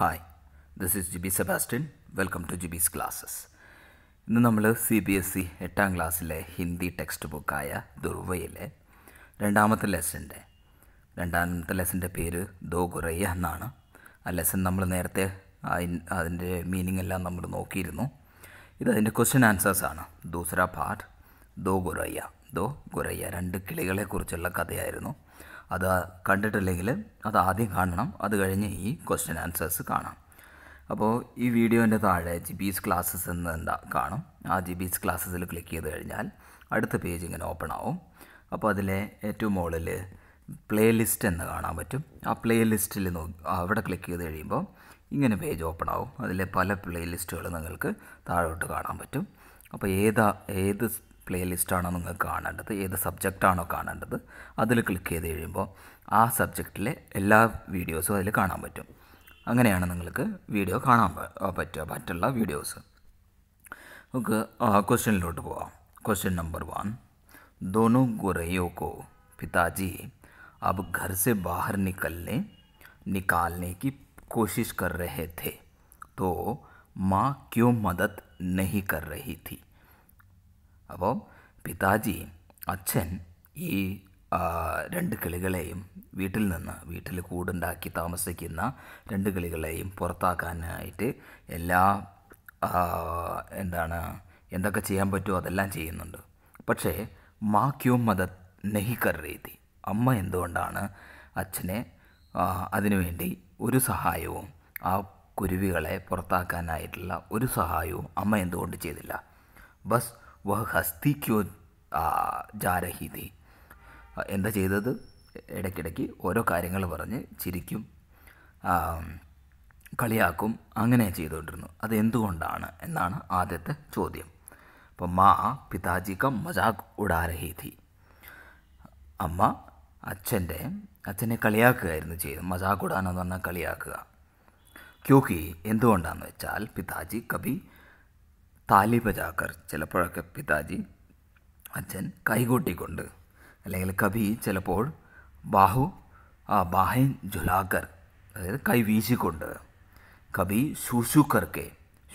Hi this is Jibi Sebastian welcome to Jibi's classes ഇന്ന് നമ്മൾ C B S E e എട്ടാം ക്ലാസ്സിലെ ഹിന്ദി ടെക്സ്റ്റ് ബുക്കായ ദുർവയിലെ രണ്ടാമത്തെ ലെസൻ്റെ രണ്ടാമത്തെ ലെസൻ്റെ പേര് ദോ ഗുറയ്യ എന്നാണ് ആ ലെസൺ നമ്മൾ നേരത്തെ അതിൻ്റെ മീനിങ് എല്ലാം നമ്മൾ നോക്കിയിരുന്നു ഇത് അതിൻ്റെ ക്വസ്റ്റ്യൻ ആണ് ദൂസറ പാർട്ട് ദോ ഗുറയ്യ ദോ ഗുറയ്യ രണ്ട് കിളികളെക്കുറിച്ചുള്ള കഥയായിരുന്നു അത് കണ്ടിട്ടില്ലെങ്കിൽ അത് ആദ്യം കാണണം അത് കഴിഞ്ഞ് ഈ ക്വസ്റ്റ്യൻ ആൻസേഴ്സ് കാണാം അപ്പോൾ ഈ വീഡിയോൻ്റെ താഴെ ജി എസ് ക്ലാസ്സസ് എന്ന് എന്താ കാണും ആ ജി എസ് ക്ലാസ്സസിൽ ക്ലിക്ക് ചെയ്ത് കഴിഞ്ഞാൽ അടുത്ത പേജ് ഇങ്ങനെ ഓപ്പൺ ആവും അപ്പോൾ അതിലെ ഏറ്റവും മുകളിൽ പ്ലേ ലിസ്റ്റ് എന്ന് കാണാൻ പറ്റും ആ പ്ലേ ലിസ്റ്റിൽ നോക്കി അവിടെ ക്ലിക്ക് ചെയ്ത് കഴിയുമ്പോൾ ഇങ്ങനെ പേജ് ഓപ്പൺ ആവും അതിലെ പല പ്ലേ ലിസ്റ്റുകൾ നിങ്ങൾക്ക് താഴോട്ട് കാണാൻ പറ്റും അപ്പോൾ ഏതാ ഏത് പ്ലേലിസ്റ്റാണോ നിങ്ങൾ കാണേണ്ടത് ഏത് സബ്ജക്റ്റാണോ കാണേണ്ടത് അതിൽ ക്ലിക്ക് ചെയ്ത് കഴിയുമ്പോൾ ആ സബ്ജക്റ്റിലെ എല്ലാ വീഡിയോസും അതിൽ കാണാൻ പറ്റും അങ്ങനെയാണ് നിങ്ങൾക്ക് വീഡിയോ കാണാൻ പറ്റുക മറ്റുള്ള വീഡിയോസ് നമുക്ക് ക്വസ്റ്റ്യനിലോട്ട് പോവാം ക്വസ്റ്റ്യൻ നമ്പർ വൺ दोनों गुरैयों को पिताजी अब घर से बाहर निकलने निकालने की कोशिश कर रहे थे तो മദത് क्यों मदद नहीं कर रही थी അപ്പോൾ പിതാജി അച്ഛൻ ഈ രണ്ട് കിളികളെയും വീട്ടിൽ നിന്ന് വീട്ടിൽ കൂടുണ്ടാക്കി താമസിക്കുന്ന രണ്ട് കിളികളെയും പുറത്താക്കാനായിട്ട് എല്ലാ എന്താണ് എന്തൊക്കെ ചെയ്യാൻ പറ്റുമോ അതെല്ലാം ചെയ്യുന്നുണ്ട് പക്ഷേ മാ ക്യൂ മദത് നെഹിക്കർ രീതി അമ്മ എന്തുകൊണ്ടാണ് അച്ഛനെ അതിനുവേണ്ടി ഒരു സഹായവും ആ കുരുവികളെ പുറത്താക്കാനായിട്ടുള്ള ഒരു സഹായവും അമ്മ എന്തുകൊണ്ട് ചെയ്തില്ല ബസ് വഹ് ഹസ്തി ക്യോ ജാരഹി എന്താ ചെയ്തത് ഇടയ്ക്കിടയ്ക്ക് ഓരോ കാര്യങ്ങൾ പറഞ്ഞ് ചിരിക്കും കളിയാക്കും അങ്ങനെ ചെയ്തുകൊണ്ടിരുന്നു അത് എന്തുകൊണ്ടാണ് എന്നാണ് ആദ്യത്തെ ചോദ്യം അപ്പോൾ മാ പിതാജിക്ക മജാക് ഉടാരഹി തീ അമ്മ അച്ഛൻ്റെ അച്ഛനെ കളിയാക്കുകയായിരുന്നു ചെയ്തത് മജാക്ക് ഉടാനെന്ന് പറഞ്ഞാൽ കളിയാക്കുക ക്യൂക്കി എന്തുകൊണ്ടാണെന്ന് വെച്ചാൽ പിതാജി കബി താലി പചാക്കർ ചിലപ്പോഴൊക്കെ പിതാജി അച്ഛൻ കൈകൂട്ടിക്കൊണ്ട് അല്ലെങ്കിൽ കവി ചിലപ്പോൾ ബാഹു ആ ബാഹിൻ ജുലാക്കർ അതായത് കൈ വീശിക്കൊണ്ട് കവി ശൂശുക്കർക്കെ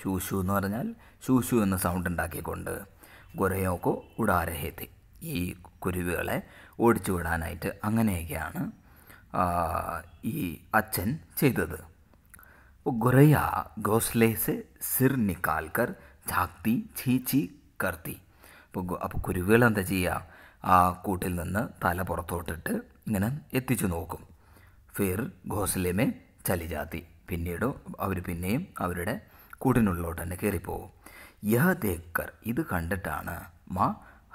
ശൂശു എന്ന് പറഞ്ഞാൽ ശൂശു എന്ന സൗണ്ട് ഉണ്ടാക്കിക്കൊണ്ട് ഗുരയോക്കോ ഉടാരഹേത്തി ഈ കുരുവികളെ ഓടിച്ചു വിടാനായിട്ട് അങ്ങനെയൊക്കെയാണ് ഈ അച്ഛൻ ചെയ്തത് ഗുരയ ഗോസ്ലേസ് സിർ നിക്കാൽക്കർ ചാക്തി ചീച്ചി കർത്തി അപ്പോൾ അപ്പോൾ കുരുവികൾ എന്താ ചെയ്യുക ആ കൂട്ടിൽ നിന്ന് തല പുറത്തോട്ടിട്ട് ഇങ്ങനെ എത്തിച്ചു നോക്കും ഫിർ ഘോസലേമേ ചലിജാത്തി പിന്നീട് അവർ പിന്നെയും അവരുടെ കൂട്ടിനുള്ളിലോട്ട് തന്നെ കയറിപ്പോകും യഹ തേക്കർ ഇത് കണ്ടിട്ടാണ് മാ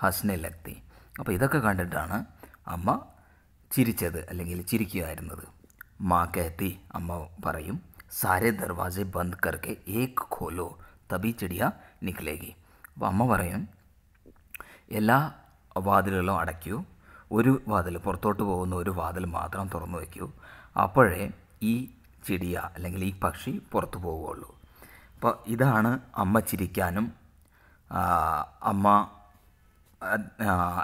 ഹസ്നലക്തി അപ്പോൾ ഇതൊക്കെ കണ്ടിട്ടാണ് അമ്മ ചിരിച്ചത് അല്ലെങ്കിൽ ചിരിക്കുമായിരുന്നത് മാ കേത്തി അമ്മ പറയും സാരെ ദർവാസെ ബന്ദ് കർക്കെ ഏക് ഖോലോ തബി ചെടിയ നിഖിലേക്ക് അപ്പോൾ അമ്മ പറയും എല്ലാ വാതിലുകളും അടയ്ക്കൂ ഒരു വാതിൽ പുറത്തോട്ട് പോകുന്ന ഒരു വാതിൽ മാത്രം തുറന്നു വയ്ക്കൂ അപ്പോഴേ ഈ ചെടിയ അല്ലെങ്കിൽ ഈ പക്ഷി പുറത്തു പോവുകയുള്ളൂ അപ്പോൾ ഇതാണ് അമ്മ ചിരിക്കാനും അമ്മ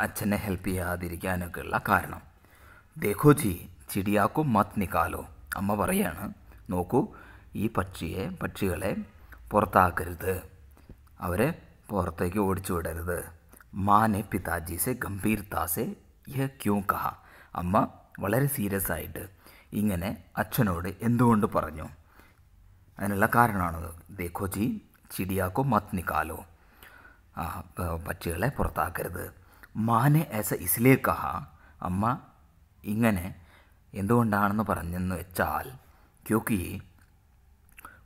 അച്ഛനെ ഹെൽപ്പ് ചെയ്യാതിരിക്കാനൊക്കെ ഉള്ള കാരണം ദേഖോ ജി ചിടിയാക്കു മത് നിക്കാലോ അമ്മ പറയാണ് നോക്കൂ ഈ പക്ഷിയെ പക്ഷികളെ പുറത്താക്കരുത് അവരെ പുറത്തേക്ക് ഓടിച്ചു വിടരുത് മാനെ പിതാജി സെ ഗംഭീർ ഗംഭീർതാസെ യഹ് ക്യൂ കഹ അമ്മ വളരെ സീരിയസ് ആയിട്ട് ഇങ്ങനെ അച്ഛനോട് എന്തുകൊണ്ട് പറഞ്ഞു അതിനുള്ള കാരണമാണത് ദേഖോ ജി ചിടിയാക്കോ മത് നിക്കാലോ ആ പക്ഷികളെ പുറത്താക്കരുത് മാനെ ആസ് എ ഇസ്ലേ കഹ അമ്മ ഇങ്ങനെ എന്തുകൊണ്ടാണെന്ന് പറഞ്ഞെന്ന് വെച്ചാൽ ക്യൂക്കി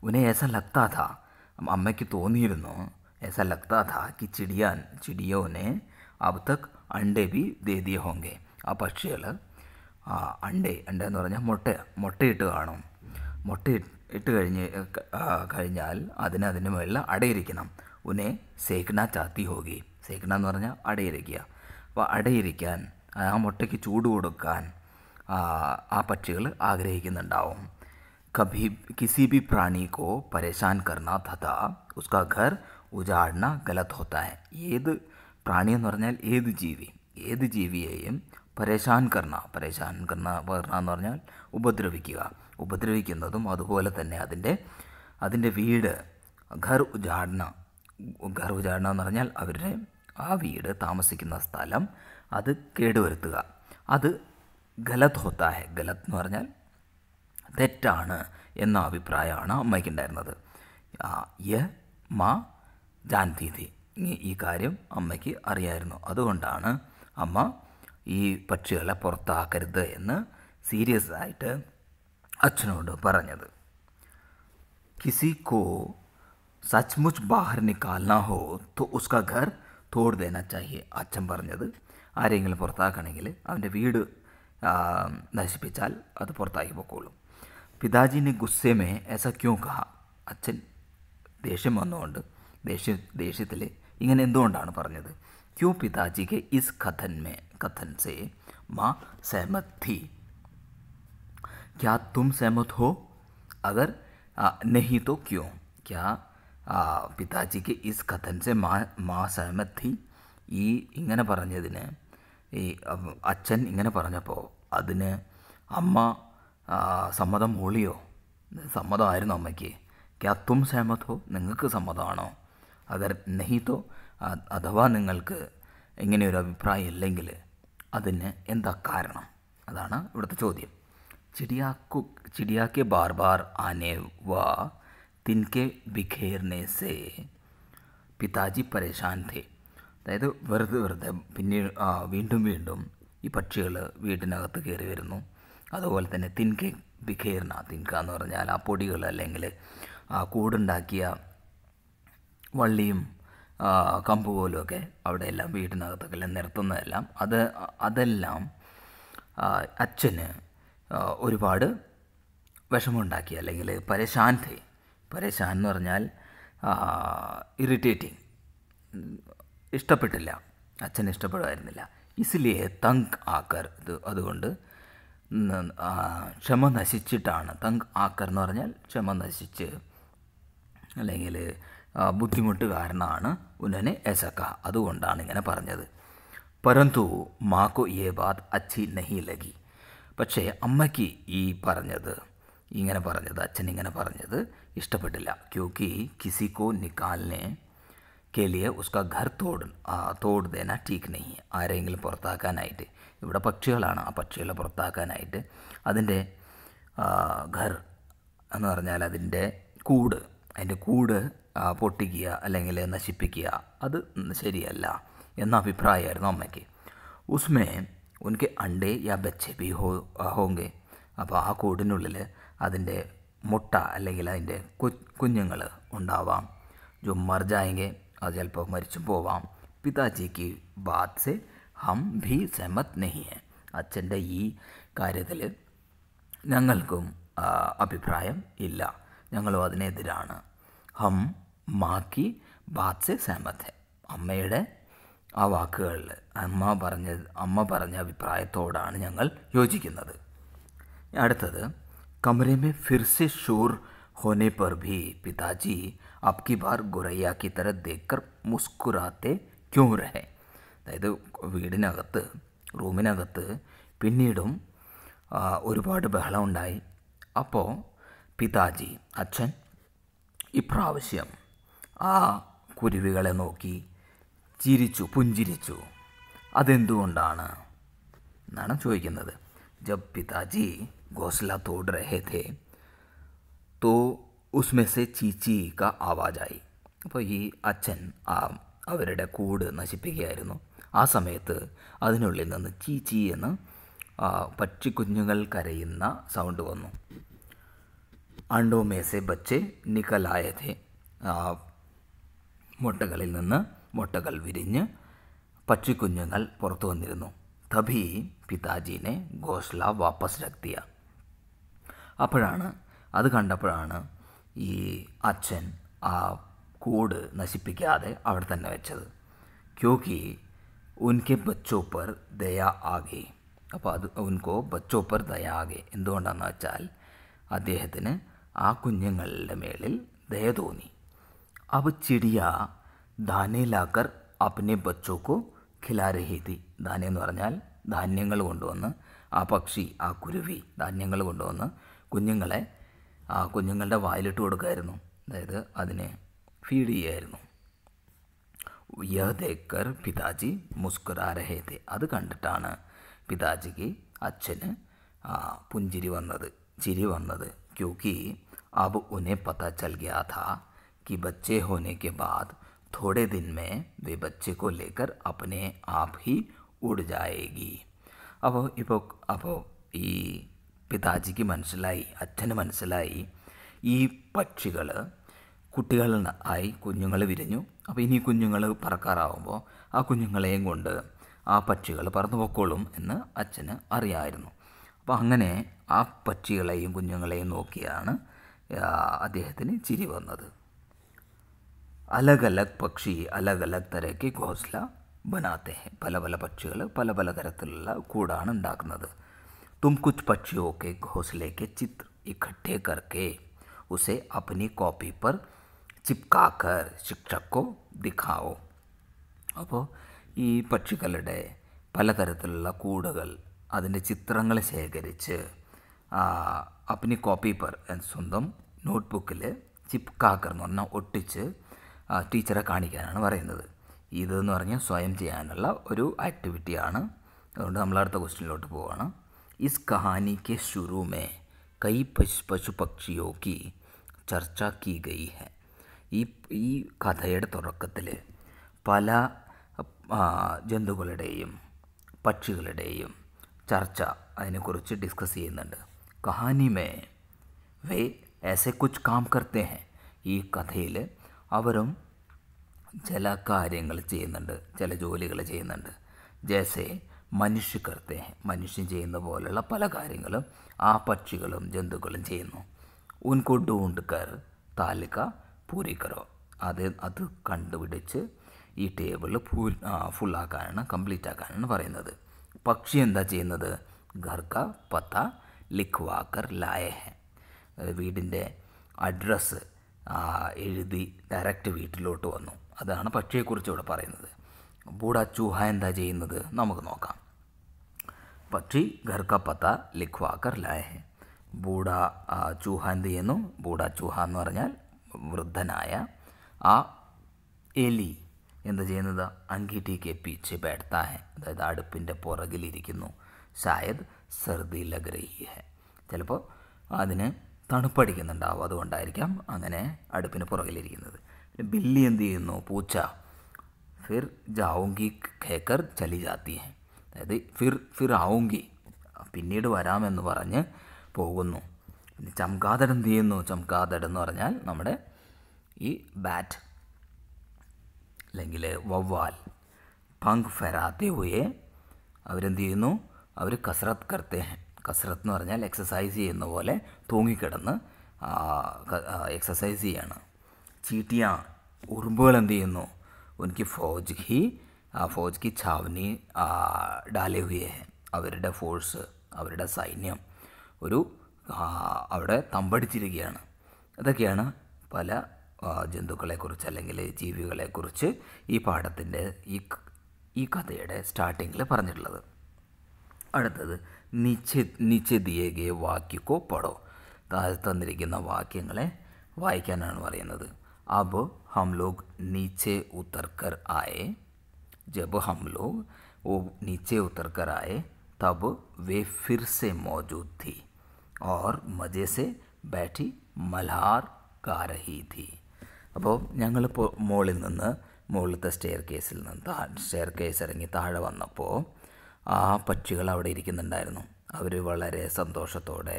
ഉനെ ഏസ ലക്താ അമ്മയ്ക്ക് തോന്നിയിരുന്നു ऐसा लगता था कि चिड़िया चिड़ियों ने अब तक അണ്ടേ ബി ദേദിയ ഹോങ്കെ ആ പക്ഷികൾ അണ്ടേ അണ്ടേ എന്ന് പറഞ്ഞാൽ മുട്ട മുട്ടയിട്ട് കാണും മുട്ട ഇട്ട് കഴിഞ്ഞ് കഴിഞ്ഞാൽ അതിന് അതിന് മുകളിൽ അടയിരിക്കണം ഉനെ സേക്കണ ചാത്തി ഹോകി സേക്കണ എന്ന് പറഞ്ഞാൽ അടയിരിക്കുക അപ്പോൾ അടയിരിക്കാൻ ആ മുട്ടയ്ക്ക് ചൂട് കൊടുക്കാൻ ആ പക്ഷികൾ ആഗ്രഹിക്കുന്നുണ്ടാവും कभी किसी भी प्राणी को परेशान करना तथा उसका घर उजाड़ना गलत होता है ऐद प्राणी ऐद जीवी ऐद जीविये परेशान करना परेशान करना करना उपद्रविक उपद्रविक अल ते अ वीड़ घर उजाड़ना घर उजाड़ना वीड़ ताम स्थल अब कैड अब गलत होता है गलत തെറ്റാണ് എന്ന അഭിപ്രായമാണ് അമ്മയ്ക്കുണ്ടായിരുന്നത് യ മാ ജാൻതീതി ഈ കാര്യം അമ്മയ്ക്ക് അറിയായിരുന്നു അതുകൊണ്ടാണ് അമ്മ ഈ പക്ഷികളെ പുറത്താക്കരുത് എന്ന് സീരിയസ് ആയിട്ട് അച്ഛനോട് പറഞ്ഞത് കിസി കോ സച്മുച്ച് ബാഹർ നിക്കാൽന ഹോ തോ ഉസ്കാ ഘർ തോട് ദേന ചാഹിയെ അച്ഛൻ പറഞ്ഞത് ആരെങ്കിലും പുറത്താക്കണമെങ്കിൽ അവൻ്റെ വീട് നശിപ്പിച്ചാൽ അത് പുറത്താക്കി പൊക്കോളും पिताजी ने गुस्से में ऐसा क्यों कहा അച്ഛൻ ദേഷ്യം വന്നുകൊണ്ട് ദേഷ്യ ദേഷ്യത്തിൽ ഇങ്ങനെ എന്തുകൊണ്ടാണ് പറഞ്ഞത് क्यों पिताजी के इस कथन में कथन से माँ सहमत थी क्या तुम सहमत हो अगर आ, नहीं तो क्यों क्या പിതാജി ഇസ് കഥൻസ് മാ മാ സഹമത്തി ഈ ഇങ്ങനെ പറഞ്ഞതിന് ഈ അച്ഛൻ ഇങ്ങനെ പറഞ്ഞപ്പോൾ അതിന് അമ്മ സമ്മതം ഒളിയോ സമ്മതമായിരുന്നു അമ്മയ്ക്ക് ക്യാത്തും സഹമതോ നിങ്ങൾക്ക് സമ്മതമാണോ അഗർ നെഹിത്തോ അഥവാ നിങ്ങൾക്ക് ഇങ്ങനെയൊരു അഭിപ്രായം ഇല്ലെങ്കിൽ അതിന് എന്താ കാരണം അതാണ് ഇവിടുത്തെ ചോദ്യം ചിടിയാക്കു ചിടിയാക്കെ ബാർ ബാർ ആനെ വാ തിൻകെ ബിഖേർനെ സേ പിതാജി പരേഷാൻ തേ അതായത് വെറുതെ വെറുതെ പിന്നെ വീണ്ടും വീണ്ടും ഈ പക്ഷികൾ വീട്ടിനകത്ത് കയറി വരുന്നു അതുപോലെ തന്നെ തിൻകെ ബിഖേർന തിൻക എന്ന് പറഞ്ഞാൽ ആ പൊടികൾ അല്ലെങ്കിൽ ആ കൂടുണ്ടാക്കിയ വള്ളിയും കമ്പ് പോലുമൊക്കെ അവിടെയെല്ലാം വീട്ടിനകത്തൊക്കെ നിരത്തുന്നതെല്ലാം അത് അതെല്ലാം അച്ഛന് ഒരുപാട് വിഷമമുണ്ടാക്കി അല്ലെങ്കിൽ പരശാന്തി പരശാൻ എന്ന് പറഞ്ഞാൽ ഇറിറ്റേറ്റിംഗ് ഇഷ്ടപ്പെട്ടില്ല അച്ഛൻ ഇഷ്ടപ്പെടുമായിരുന്നില്ല ഇസിലിയെ തങ്ക് ആക്കർ ഇത് അതുകൊണ്ട് ക്ഷമ നശിച്ചിട്ടാണ് തങ് ആക്കർ എന്ന് പറഞ്ഞാൽ ക്ഷമ നശിച്ച് അല്ലെങ്കിൽ ബുദ്ധിമുട്ട് കാരണമാണ് ഉന്നനെ എസക്ക അതുകൊണ്ടാണ് ഇങ്ങനെ പറഞ്ഞത് പരന്തു മാക്കു ഏ ബാത് അച്ഛി നഹി ലഗി പക്ഷേ അമ്മയ്ക്ക് ഈ പറഞ്ഞത് ഇങ്ങനെ പറഞ്ഞത് അച്ഛൻ ഇങ്ങനെ പറഞ്ഞത് ഇഷ്ടപ്പെട്ടില്ല ക്യൂക്കി കിസിക്കോ നിക്കാലിനെ കെലിയ ഉസ്ക ഘർ തോട് തോട് ദേന ടീക്ക് നെഹി ആരെങ്കിലും പുറത്താക്കാനായിട്ട് ഇവിടെ പക്ഷികളാണ് ആ പക്ഷികളെ പുറത്താക്കാനായിട്ട് അതിൻ്റെ ഘർ എന്ന് പറഞ്ഞാൽ അതിൻ്റെ കൂട് അതിൻ്റെ കൂട് പൊട്ടിക്കുക അല്ലെങ്കിൽ നശിപ്പിക്കുക അത് ശരിയല്ല എന്ന അഭിപ്രായമായിരുന്നു അമ്മയ്ക്ക് ഉസ്മേ ഉനിക്ക് അണ്ടേ യാ ബച്ചെ ബി ഹോ ഹോങ്കെ അപ്പോൾ ആ കൂടിനുള്ളിൽ അതിൻ്റെ മുട്ട അല്ലെങ്കിൽ അതിൻ്റെ കുഞ്ഞുങ്ങൾ ഉണ്ടാവാം ജോ മർജായെങ്കിൽ അത് ചിലപ്പോൾ മരിച്ചു പോവാം പിതാജിക്ക് ബാത്ത് ഹം ഭി സെമത് നെഹി അച്ഛൻ്റെ ഈ കാര്യത്തിൽ ഞങ്ങൾക്കും അഭിപ്രായം ഇല്ല ഞങ്ങളും അതിനെതിരാണ് ഹം മാക്കി ബാത്സെ സഹമത് ഹെ അമ്മയുടെ ആ വാക്കുകളിൽ അമ്മ പറഞ്ഞ അമ്മ പറഞ്ഞ അഭിപ്രായത്തോടാണ് ഞങ്ങൾ യോജിക്കുന്നത് അടുത്തത് കമരെ ഫിർസെ ഷൂർ ഹോനെ പർ ഭി പിതാജി അബ്കി ബാർ ഗുറയ്യാക്കി കി തര ദേക്കർ മുസ്കുറാത്തെ ക്യൂ രഹേ അതായത് വീടിനകത്ത് റൂമിനകത്ത് പിന്നീടും ഒരുപാട് ബഹളം ഉണ്ടായി അപ്പോൾ പിതാജി അച്ഛൻ ഇപ്രാവശ്യം ആ കുരുവികളെ നോക്കി ചിരിച്ചു പുഞ്ചിരിച്ചു അതെന്തുകൊണ്ടാണ് എന്നാണ് ചോദിക്കുന്നത് ജബ് പിതാജി ഘോസ്ല तोड़ रहे थे तो उसमें से ചീച്ചി ക ആവാജായി അപ്പോൾ ഈ അച്ഛൻ ആ അവരുടെ കൂട് നശിപ്പിക്കുകയായിരുന്നു ആ സമയത്ത് അതിനുള്ളിൽ നിന്ന് ചീ ചീ എന്ന് പക്ഷിക്കുഞ്ഞുങ്ങൾ കരയുന്ന സൗണ്ട് വന്നു അണ്ടോ മേസെ ബച്ചെ നിക്കലായതേ മുട്ടകളിൽ നിന്ന് മുട്ടകൾ വിരിഞ്ഞ് പക്ഷിക്കുഞ്ഞുങ്ങൾ പുറത്തു വന്നിരുന്നു തഭി പിതാജീനെ ഘോഷ്ല വാപ്പസ് രക്തിയ അപ്പോഴാണ് അത് കണ്ടപ്പോഴാണ് ഈ അച്ഛൻ ആ കൂട് നശിപ്പിക്കാതെ അവിടെ തന്നെ വെച്ചത് ക്യൂക്കി ഉൻകെ ബച്ചോപ്പർ ദയ ആകെ അപ്പോൾ അത് ഉൻകോ ബച്ചോപ്പർ ദയ ആകെ എന്തുകൊണ്ടാന്ന് വെച്ചാൽ അദ്ദേഹത്തിന് ആ കുഞ്ഞുങ്ങളുടെ മേളിൽ ദയ തോന്നി അവ ചിടിയ ധാനെ ലാക്കർ അപ്നെ ബച്ചോക്കോ ഖിലാരഹീതി രഹി എന്ന് പറഞ്ഞാൽ ധാന്യങ്ങൾ കൊണ്ടുവന്ന് ആ പക്ഷി ആ കുരുവി ധാന്യങ്ങൾ കൊണ്ടുവന്ന് കുഞ്ഞുങ്ങളെ ആ കുഞ്ഞുങ്ങളുടെ വായിലിട്ട് കൊടുക്കുമായിരുന്നു അതായത് അതിനെ ഫീഡ് ചെയ്യുമായിരുന്നു यह देखकर पिताजी मुस्कुरा रहे थे अद कंटान पिताजी की अच्छन पुंजिरी वन चिरी वन क्योंकि अब उन्हें पता चल गया था कि बच्चे होने के बाद थोड़े दिन में वे बच्चे को लेकर अपने आप ही उड़ जाएगी अब इप अब पिताजी की मनसलाई अच्छन मनसलाई ई पक्षी കുട്ടികൾ ആയി കുഞ്ഞുങ്ങൾ വിരിഞ്ഞു അപ്പോൾ ഇനി കുഞ്ഞുങ്ങൾ പറക്കാറാവുമ്പോൾ ആ കുഞ്ഞുങ്ങളെയും കൊണ്ട് ആ പക്ഷികൾ പറന്നു പൊക്കോളും എന്ന് അച്ഛന് അറിയായിരുന്നു അപ്പോൾ അങ്ങനെ ആ പക്ഷികളെയും കുഞ്ഞുങ്ങളെയും നോക്കിയാണ് അദ്ദേഹത്തിന് ചിരി വന്നത് അലഗ് പക്ഷി അലഗ് തരക്ക് ഘോസ്ല ബനാത്തെ പല പല പക്ഷികൾ പല പല തരത്തിലുള്ള കൂടാണ് ഉണ്ടാക്കുന്നത് തും പക്ഷിയൊക്കെ പക്ഷിയോക്കെ ഘോസ്ലേക്ക് ചിത്ര ഇക്കട്ടേ കർക്കേ ഉസെ അപ്നി കോപ്പി പർ ചിപ്കാക്കർ ശിക്ഷക്കോ ദിഖാവോ അപ്പോൾ ഈ പക്ഷികളുടെ പലതരത്തിലുള്ള കൂടുകൾ അതിൻ്റെ ചിത്രങ്ങൾ ശേഖരിച്ച് അപ്നി കോപ്പി പർ സ്വന്തം നോട്ട്ബുക്കിൽ ചിപ്കാക്കർ എന്ന് പറഞ്ഞാൽ ഒട്ടിച്ച് ടീച്ചറെ കാണിക്കാനാണ് പറയുന്നത് ഇതെന്ന് പറഞ്ഞാൽ സ്വയം ചെയ്യാനുള്ള ഒരു ആക്ടിവിറ്റിയാണ് അതുകൊണ്ട് നമ്മൾ അടുത്ത ക്വസ്റ്റ്യനിലോട്ട് പോവുകയാണ് ഇസ് കഹാനി കെ ഷുറൂമേ കൈ പശു പശു പക്ഷിയോക്കി ചർച്ച കീ ഗൈ ഹെ ഈ ഈ കഥയുടെ തുടക്കത്തിൽ പല ജന്തുക്കളുടെയും പക്ഷികളുടെയും ചർച്ച അതിനെക്കുറിച്ച് ഡിസ്കസ് ചെയ്യുന്നുണ്ട് കഹാനിമേ വേ ഏസെ കുച്ച് കാം കർത്തേ ഹെ ഈ കഥയിൽ അവരും ചില കാര്യങ്ങൾ ചെയ്യുന്നുണ്ട് ചില ജോലികൾ ചെയ്യുന്നുണ്ട് ജേസെ മനുഷ്യ കർത്തേ ഹെ മനുഷ്യൻ ചെയ്യുന്ന പോലുള്ള പല കാര്യങ്ങളും ആ പക്ഷികളും ജന്തുക്കളും ചെയ്യുന്നു ഉൻകൊണ്ടുകൊണ്ട് കർ താലിക പൂരിക്കറോ അത് അത് കണ്ടുപിടിച്ച് ഈ ടേബിൾ ഫൂ ഫുള്ളാക്കാനാണ് കംപ്ലീറ്റ് ആക്കാനാണ് പറയുന്നത് പക്ഷി എന്താ ചെയ്യുന്നത് ഖർക്ക പത്ത ലിഖ്വാക്കർ ലായഹ വീടിൻ്റെ അഡ്രസ്സ് എഴുതി ഡയറക്റ്റ് വീട്ടിലോട്ട് വന്നു അതാണ് പക്ഷിയെക്കുറിച്ച് ഇവിടെ പറയുന്നത് ബൂഡ ചൂഹ എന്താ ചെയ്യുന്നത് നമുക്ക് നോക്കാം പക്ഷി ഖർക്ക പത്ത ലിഖ്വാക്കർ ലായഹ ബൂഡ ചൂഹ എന്ത് ചെയ്യുന്നു ബൂഡ ചൂഹ എന്ന് പറഞ്ഞാൽ വൃദ്ധനായ ആ എലി എന്ത് ചെയ്യുന്നത് അങ്കിട്ടി കെ പീച്ച് ബേഡ്ത്താഹെ അതായത് അടുപ്പിൻ്റെ പുറകിലിരിക്കുന്നു ഷായദ് സർദി ലഗ്രഹി ഹെ ചിലപ്പോൾ അതിന് തണുപ്പടിക്കുന്നുണ്ടാവും അതുകൊണ്ടായിരിക്കാം അങ്ങനെ അടുപ്പിന് പുറകിലിരിക്കുന്നത് ബില്ലി എന്ത് ചെയ്യുന്നു പൂച്ച ഫിർ ജാവുങ്കി ഖേക്കർ ചലി ജാത്തി ഹെ അതായത് ഫിർ ഫിർ ആവുങ്കി പിന്നീട് വരാമെന്ന് പറഞ്ഞ് പോകുന്നു പിന്നെ ചംകാതട് എന്ത് ചെയ്യുന്നു ചംകാതട് എന്ന് പറഞ്ഞാൽ നമ്മുടെ ഈ ബാറ്റ് അല്ലെങ്കിൽ വവ്വാൽ പങ്ക് ഫെരാത്തെ അവരെന്ത് ചെയ്യുന്നു അവർ കസരത്ത് കർത്തേ കസരത്ത് എന്ന് പറഞ്ഞാൽ എക്സസൈസ് ചെയ്യുന്ന പോലെ തൂങ്ങിക്കിടന്ന് എക്സസൈസ് ചെയ്യാണ് ചീട്ടിയ ഉറുമ്പുകൾ എന്ത് ചെയ്യുന്നു എനിക്ക് ഫൗജ് ഹി ഫൗജ് കി ഛാവ്നി ഡാലേ അവരുടെ ഫോഴ്സ് അവരുടെ സൈന്യം ഒരു അവിടെ തമ്പടിച്ചിരിക്കുകയാണ് അതൊക്കെയാണ് പല ജന്തുക്കളെക്കുറിച്ച് അല്ലെങ്കിൽ ജീവികളെക്കുറിച്ച് ഈ പാഠത്തിൻ്റെ ഈ ഈ കഥയുടെ സ്റ്റാർട്ടിങ്ങിൽ പറഞ്ഞിട്ടുള്ളത് അടുത്തത് നിശ്ച നിശ്ചതിയേകെ വാക്യക്കോ പടോ താഴെ തന്നിരിക്കുന്ന വാക്യങ്ങളെ വായിക്കാനാണ് പറയുന്നത് അബ് ഹം ലോഗ് നീച്ചെ ഉത്തർക്കർ ആയെ ജബ് ഹം ഓ നീച്ചെ ഉത്തർക്കർ ആയെ തബ് വേ ഫിർസെ സെ മൗജൂദ് थी और मज़े से बैठी मल्हार മൽഹാർ കാരഹീതി അപ്പോൾ ഞങ്ങൾ മുകളിൽ നിന്ന് മുകളിലത്തെ സ്റ്റെയർ കേസിൽ നിന്ന് താ സ്റ്റെയർ കേസ് ഇറങ്ങി താഴെ വന്നപ്പോൾ ആ പക്ഷികൾ അവിടെ ഇരിക്കുന്നുണ്ടായിരുന്നു അവർ വളരെ സന്തോഷത്തോടെ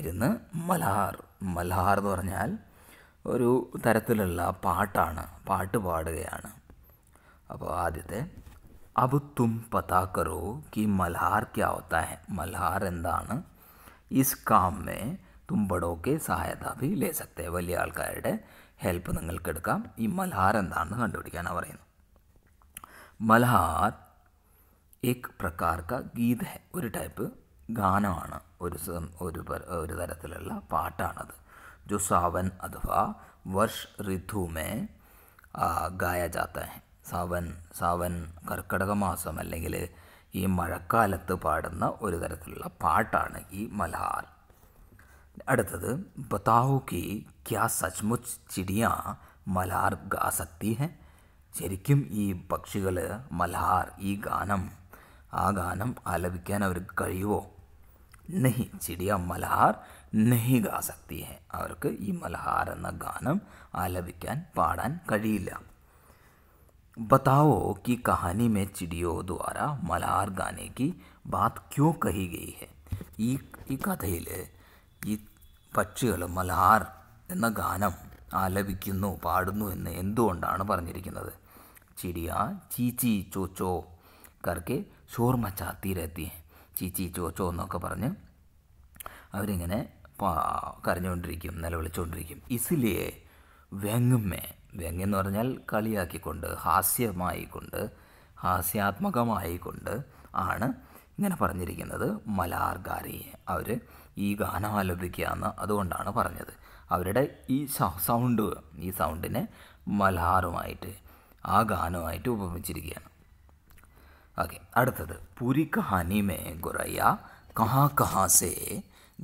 ഇരുന്ന് മൽഹാർ മൽഹാർ എന്ന് പറഞ്ഞാൽ ഒരു തരത്തിലുള്ള പാട്ടാണ് പാട്ട് പാടുകയാണ് അപ്പോൾ ആദ്യത്തെ അബ് തും പതാക്കറോ കി മൽഹാർ ക്യാ ഹോത്താ ഹെ മൽഹാർ എന്താണ് ഇസ് കാമിനെ തുമ്പടോക്കെ സഹായത ഭി ലേ സക്തെ വലിയ ആൾക്കാരുടെ ഹെൽപ്പ് നിങ്ങൾക്കെടുക്കാം ഈ മൽഹാർ എന്താണെന്ന് കണ്ടുപിടിക്കാനാണ് പറയുന്നത് മൽഹാർ ഏക് പ്രകാർക്ക ഗീത ഹെ ഒരു ടൈപ്പ് ഗാനമാണ് ഒരു ഒരു ഒരു തരത്തിലുള്ള പാട്ടാണത് ജോ സാവൻ അഥവാ വർഷ് ഋതുമേ ഗായ ജാത്ത ഹെ സാവൻ സാവൻ കർക്കടക മാസം അല്ലെങ്കിൽ ഈ മഴക്കാലത്ത് പാടുന്ന ഒരു തരത്തിലുള്ള പാട്ടാണ് ഈ മലഹാർ അടുത്തത് ബതാവു കി ക്യാ സച്മുച്ച് ചിടിയാ മലഹാർ ഗാ സക്തി ഹെ ശരിക്കും ഈ പക്ഷികൾ മലഹാർ ഈ ഗാനം ആ ഗാനം ആലപിക്കാൻ അവർക്ക് കഴിയുമോ നെഹി ചിടിയ മലഹാർ നെഹി ഗാ സക്തി ഹെ അവർക്ക് ഈ മലഹാർ എന്ന ഗാനം ആലപിക്കാൻ പാടാൻ കഴിയില്ല बताओ कि कहानी में चिड़ियों द्वारा मलार गाने की बात ക്യൂ കഹി ഗയി ഹെ ഈ ഈ കഥയിൽ ഈ പക്ഷികൾ മലഹാർ എന്ന ഗാനം ആലപിക്കുന്നു പാടുന്നു എന്ന് എന്തുകൊണ്ടാണ് പറഞ്ഞിരിക്കുന്നത് ചിടിയ ചീച്ചി ചോച്ചോ കറക്കെ ഷോർ മച്ചാത്തി രത്തി ചീച്ചി ചോച്ചോ എന്നൊക്കെ പറഞ്ഞ് അവരിങ്ങനെ കരഞ്ഞുകൊണ്ടിരിക്കും നിലവിളിച്ചുകൊണ്ടിരിക്കും ഇസിലിയെ വെങ്ങുമേ വ്യംഗ്യം എന്ന് പറഞ്ഞാൽ കളിയാക്കിക്കൊണ്ട് ഹാസ്യമായിക്കൊണ്ട് ഹാസ്യാത്മകമായിക്കൊണ്ട് ആണ് ഇങ്ങനെ പറഞ്ഞിരിക്കുന്നത് മലാർഗാരിയെ അവർ ഈ ഗാനം ആലപിക്കുക എന്ന് അതുകൊണ്ടാണ് പറഞ്ഞത് അവരുടെ ഈ സൗണ്ട് ഈ സൗണ്ടിനെ മലാറുമായിട്ട് ആ ഗാനമായിട്ട് ഉപമിച്ചിരിക്കുകയാണ് ഓക്കെ അടുത്തത് പുരി കഹാനിമേ ഗുറയ്യ കഹാ കഹാസേ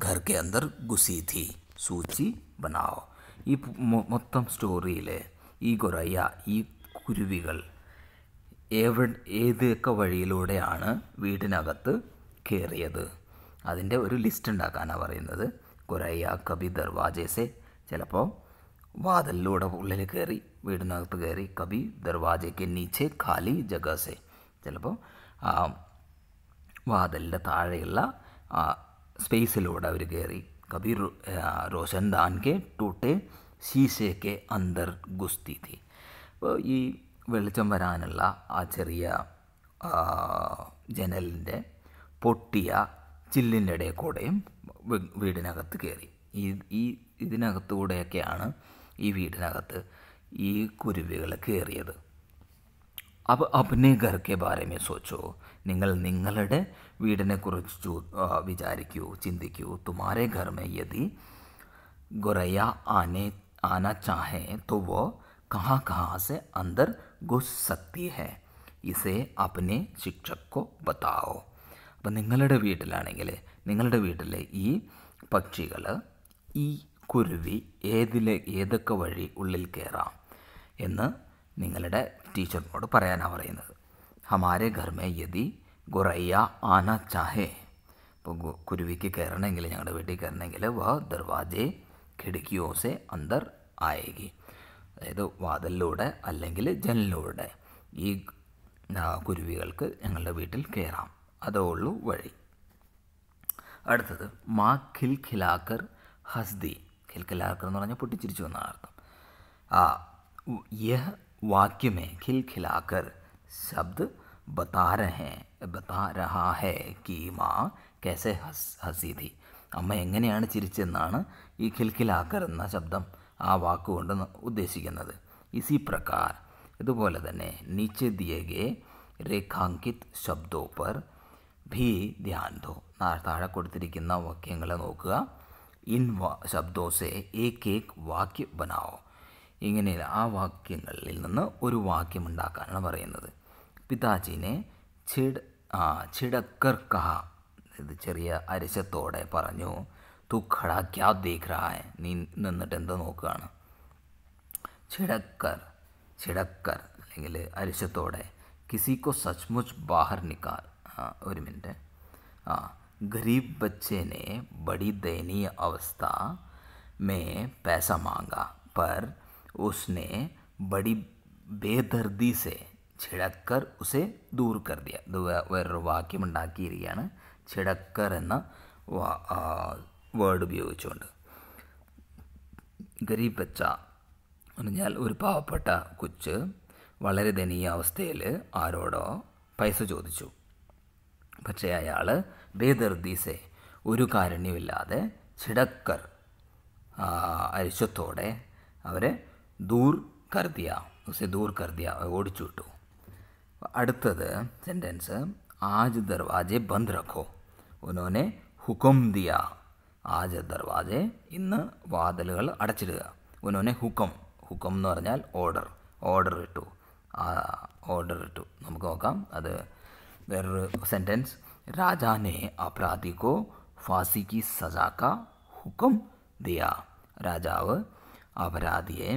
ഘർ കെ അന്തർ സൂചി ബനാവോ ഈ മൊത്തം സ്റ്റോറിയിലെ ഈ ഗൊറയ്യ ഈ കുരുവികൾ എവ ഏതൊക്കെ വഴിയിലൂടെയാണ് വീടിനകത്ത് കയറിയത് അതിൻ്റെ ഒരു ലിസ്റ്റ് ഉണ്ടാക്കാനാണ് പറയുന്നത് ഗൊറയ്യ കബി ദർവാജേസെ ചിലപ്പോൾ വാതിലിലൂടെ ഉള്ളിൽ കയറി വീടിനകത്ത് കയറി കബി ദർവാജയ്ക്ക് നീച്ചെ ഖാലി ജഗസെ ചിലപ്പോൾ ആ വാതിലിൻ്റെ താഴെയുള്ള സ്പേസിലൂടെ അവർ കയറി കബി റോഷൻ ദാൻകെ ടൂട്ടെ शीशे के अंदर थी അപ്പോൾ ഈ വെളിച്ചം വരാനുള്ള ആ ചെറിയ ജനലിൻ്റെ പൊട്ടിയ ചില്ലിൻ്റെ ഇടയിൽ കൂടെയും വീടിനകത്ത് കയറി ഈ ഇതിനകത്തുകൂടെയൊക്കെയാണ് ഈ വീടിനകത്ത് ഈ കുരുവികൾ കയറിയത് അപ് അപ്നെ ഗർക്കെ ബാരമേ സോച്ചോ നിങ്ങൾ നിങ്ങളുടെ വീടിനെക്കുറിച്ച് ചോ വിചാരിക്കൂ ചിന്തിക്കൂ തുമാരെ ഘർമേ യതി ഗുറയ ആനെ आना चाहें तो वह कहाँ कहाँ से अंदर घुस सकती है ഇസേ അപ്നെ ശിക്ഷക്കോ ബതാവോ അപ്പം നിങ്ങളുടെ വീട്ടിലാണെങ്കിൽ നിങ്ങളുടെ വീട്ടിലെ ഈ പക്ഷികൾ ഈ കുരുവി ഏതിലെ ഏതൊക്കെ വഴി ഉള്ളിൽ കയറാം എന്ന് നിങ്ങളുടെ ടീച്ചറിനോട് പറയാനാണ് പറയുന്നത് ഹമാരെ ഘർമേ യതി ഗുറയ്യ ആന ചാഹേ ഇപ്പോൾ കുരുവിക്ക് കയറണമെങ്കിൽ ഞങ്ങളുടെ വീട്ടിൽ കയറണമെങ്കിൽ വ ദർവാജേ കിടക്കിയോं से അന്തർ ആയേഗി അതായത് വാതിലിലൂടെ അല്ലെങ്കിൽ ജനലിലൂടെ ഈ കുരുവികൾക്ക് ഞങ്ങളുടെ വീട്ടിൽ കയറാം അതേ ഉള്ളൂ വഴി അടുത്തത് മാ ഖിൽ ഖിലാക്കർ ഹസ്ദി ഖിൽ ഖിലാക്കർ എന്ന് പറഞ്ഞാൽ പൊട്ടിച്ചിരിച്ചു എന്നാണ് അർത്ഥം ആ യഹ് വാക്യമേ ഖിൽ ഖിലാക്കർ ശബ്ദ ബത്താ രഹേ ബത്താ രഹാ ഹേ കി മാ कैसे हंसी थी അമ്മ എങ്ങനെയാണ് ചിരിച്ചെന്നാണ് ഈ ഖിൽഖിലാക്കർ എന്ന ശബ്ദം ആ വാക്കുകൊണ്ട് ഉദ്ദേശിക്കുന്നത് ഇസി പ്രകാർ ഇതുപോലെ തന്നെ നീച്ചെ ദിയകെ രേഖാങ്കിത് ശബ്ദോപ്പർ പർ ഭീ ധ്യാൻ താഴെ കൊടുത്തിരിക്കുന്ന വാക്യങ്ങളെ നോക്കുക ഇൻ വാ ശബ്ദോസെ ഏക്ക് ഏക്ക് വാക്യ ബനാവോ ഇങ്ങനെ ആ വാക്യങ്ങളിൽ നിന്ന് ഒരു വാക്യം ഉണ്ടാക്കാനാണ് പറയുന്നത് പിതാജിനെ ചിഡ് ആ ഛിടക്കർ તે ചെറിയ અરશતોડે પરણ્યો તું કઢા ક્યાં દેખ રહા હે નનટંદં તો નુકવાણ છડકર છડકર એટલે અરશતોડે ਕਿਸીકો સચમુચ બહાર નિકાલ આ ઓર મિનટે આ ગરીબ બચ્ચેને બડી દૈની અવસ્થા મેં પૈસા માંગા પર ઉસને બડી બેદરદી સે છડકર ઉસે દૂર કર દિયા દોર વાક્યમ ઉണ്ടാકી રીયાના ചിടക്കർ എന്ന വേർഡ് ഉപയോഗിച്ചുകൊണ്ട് ഗരീബ് ബച്ച പറഞ്ഞാൽ ഒരു പാവപ്പെട്ട കൊച്ച് വളരെ ദയനീയ അവസ്ഥയിൽ ആരോടോ പൈസ ചോദിച്ചു പക്ഷേ അയാൾ ബേദർദീസെ ഒരു കാരണ്യമില്ലാതെ ചിടക്കർ അരിശത്തോടെ അവരെ ദൂർ കർദിയ ദൂർ കർദിയ ഓടിച്ചു വിട്ടു അടുത്തത് സെൻറ്റൻസ് ആജ് ദർവാജെ ബന്ദ് റഖോ ഉനോനെ ഹുക്കും ദിയ ആജ ദർവാജെ ഇന്ന് വാതിലുകൾ അടച്ചിടുക ഉനോനെ ഹുക്കം ഹുക്കം എന്ന് പറഞ്ഞാൽ ഓർഡർ ഓർഡർ ഇട്ടു ഓർഡർ ഇട്ടു നമുക്ക് നോക്കാം അത് വേറൊരു സെൻറ്റൻസ് രാജാനെ അപരാധിക്കോ ഫാസിക്ക് സജാക്ക ഹുക്കം ദിയ രാജാവ് അപരാധിയെ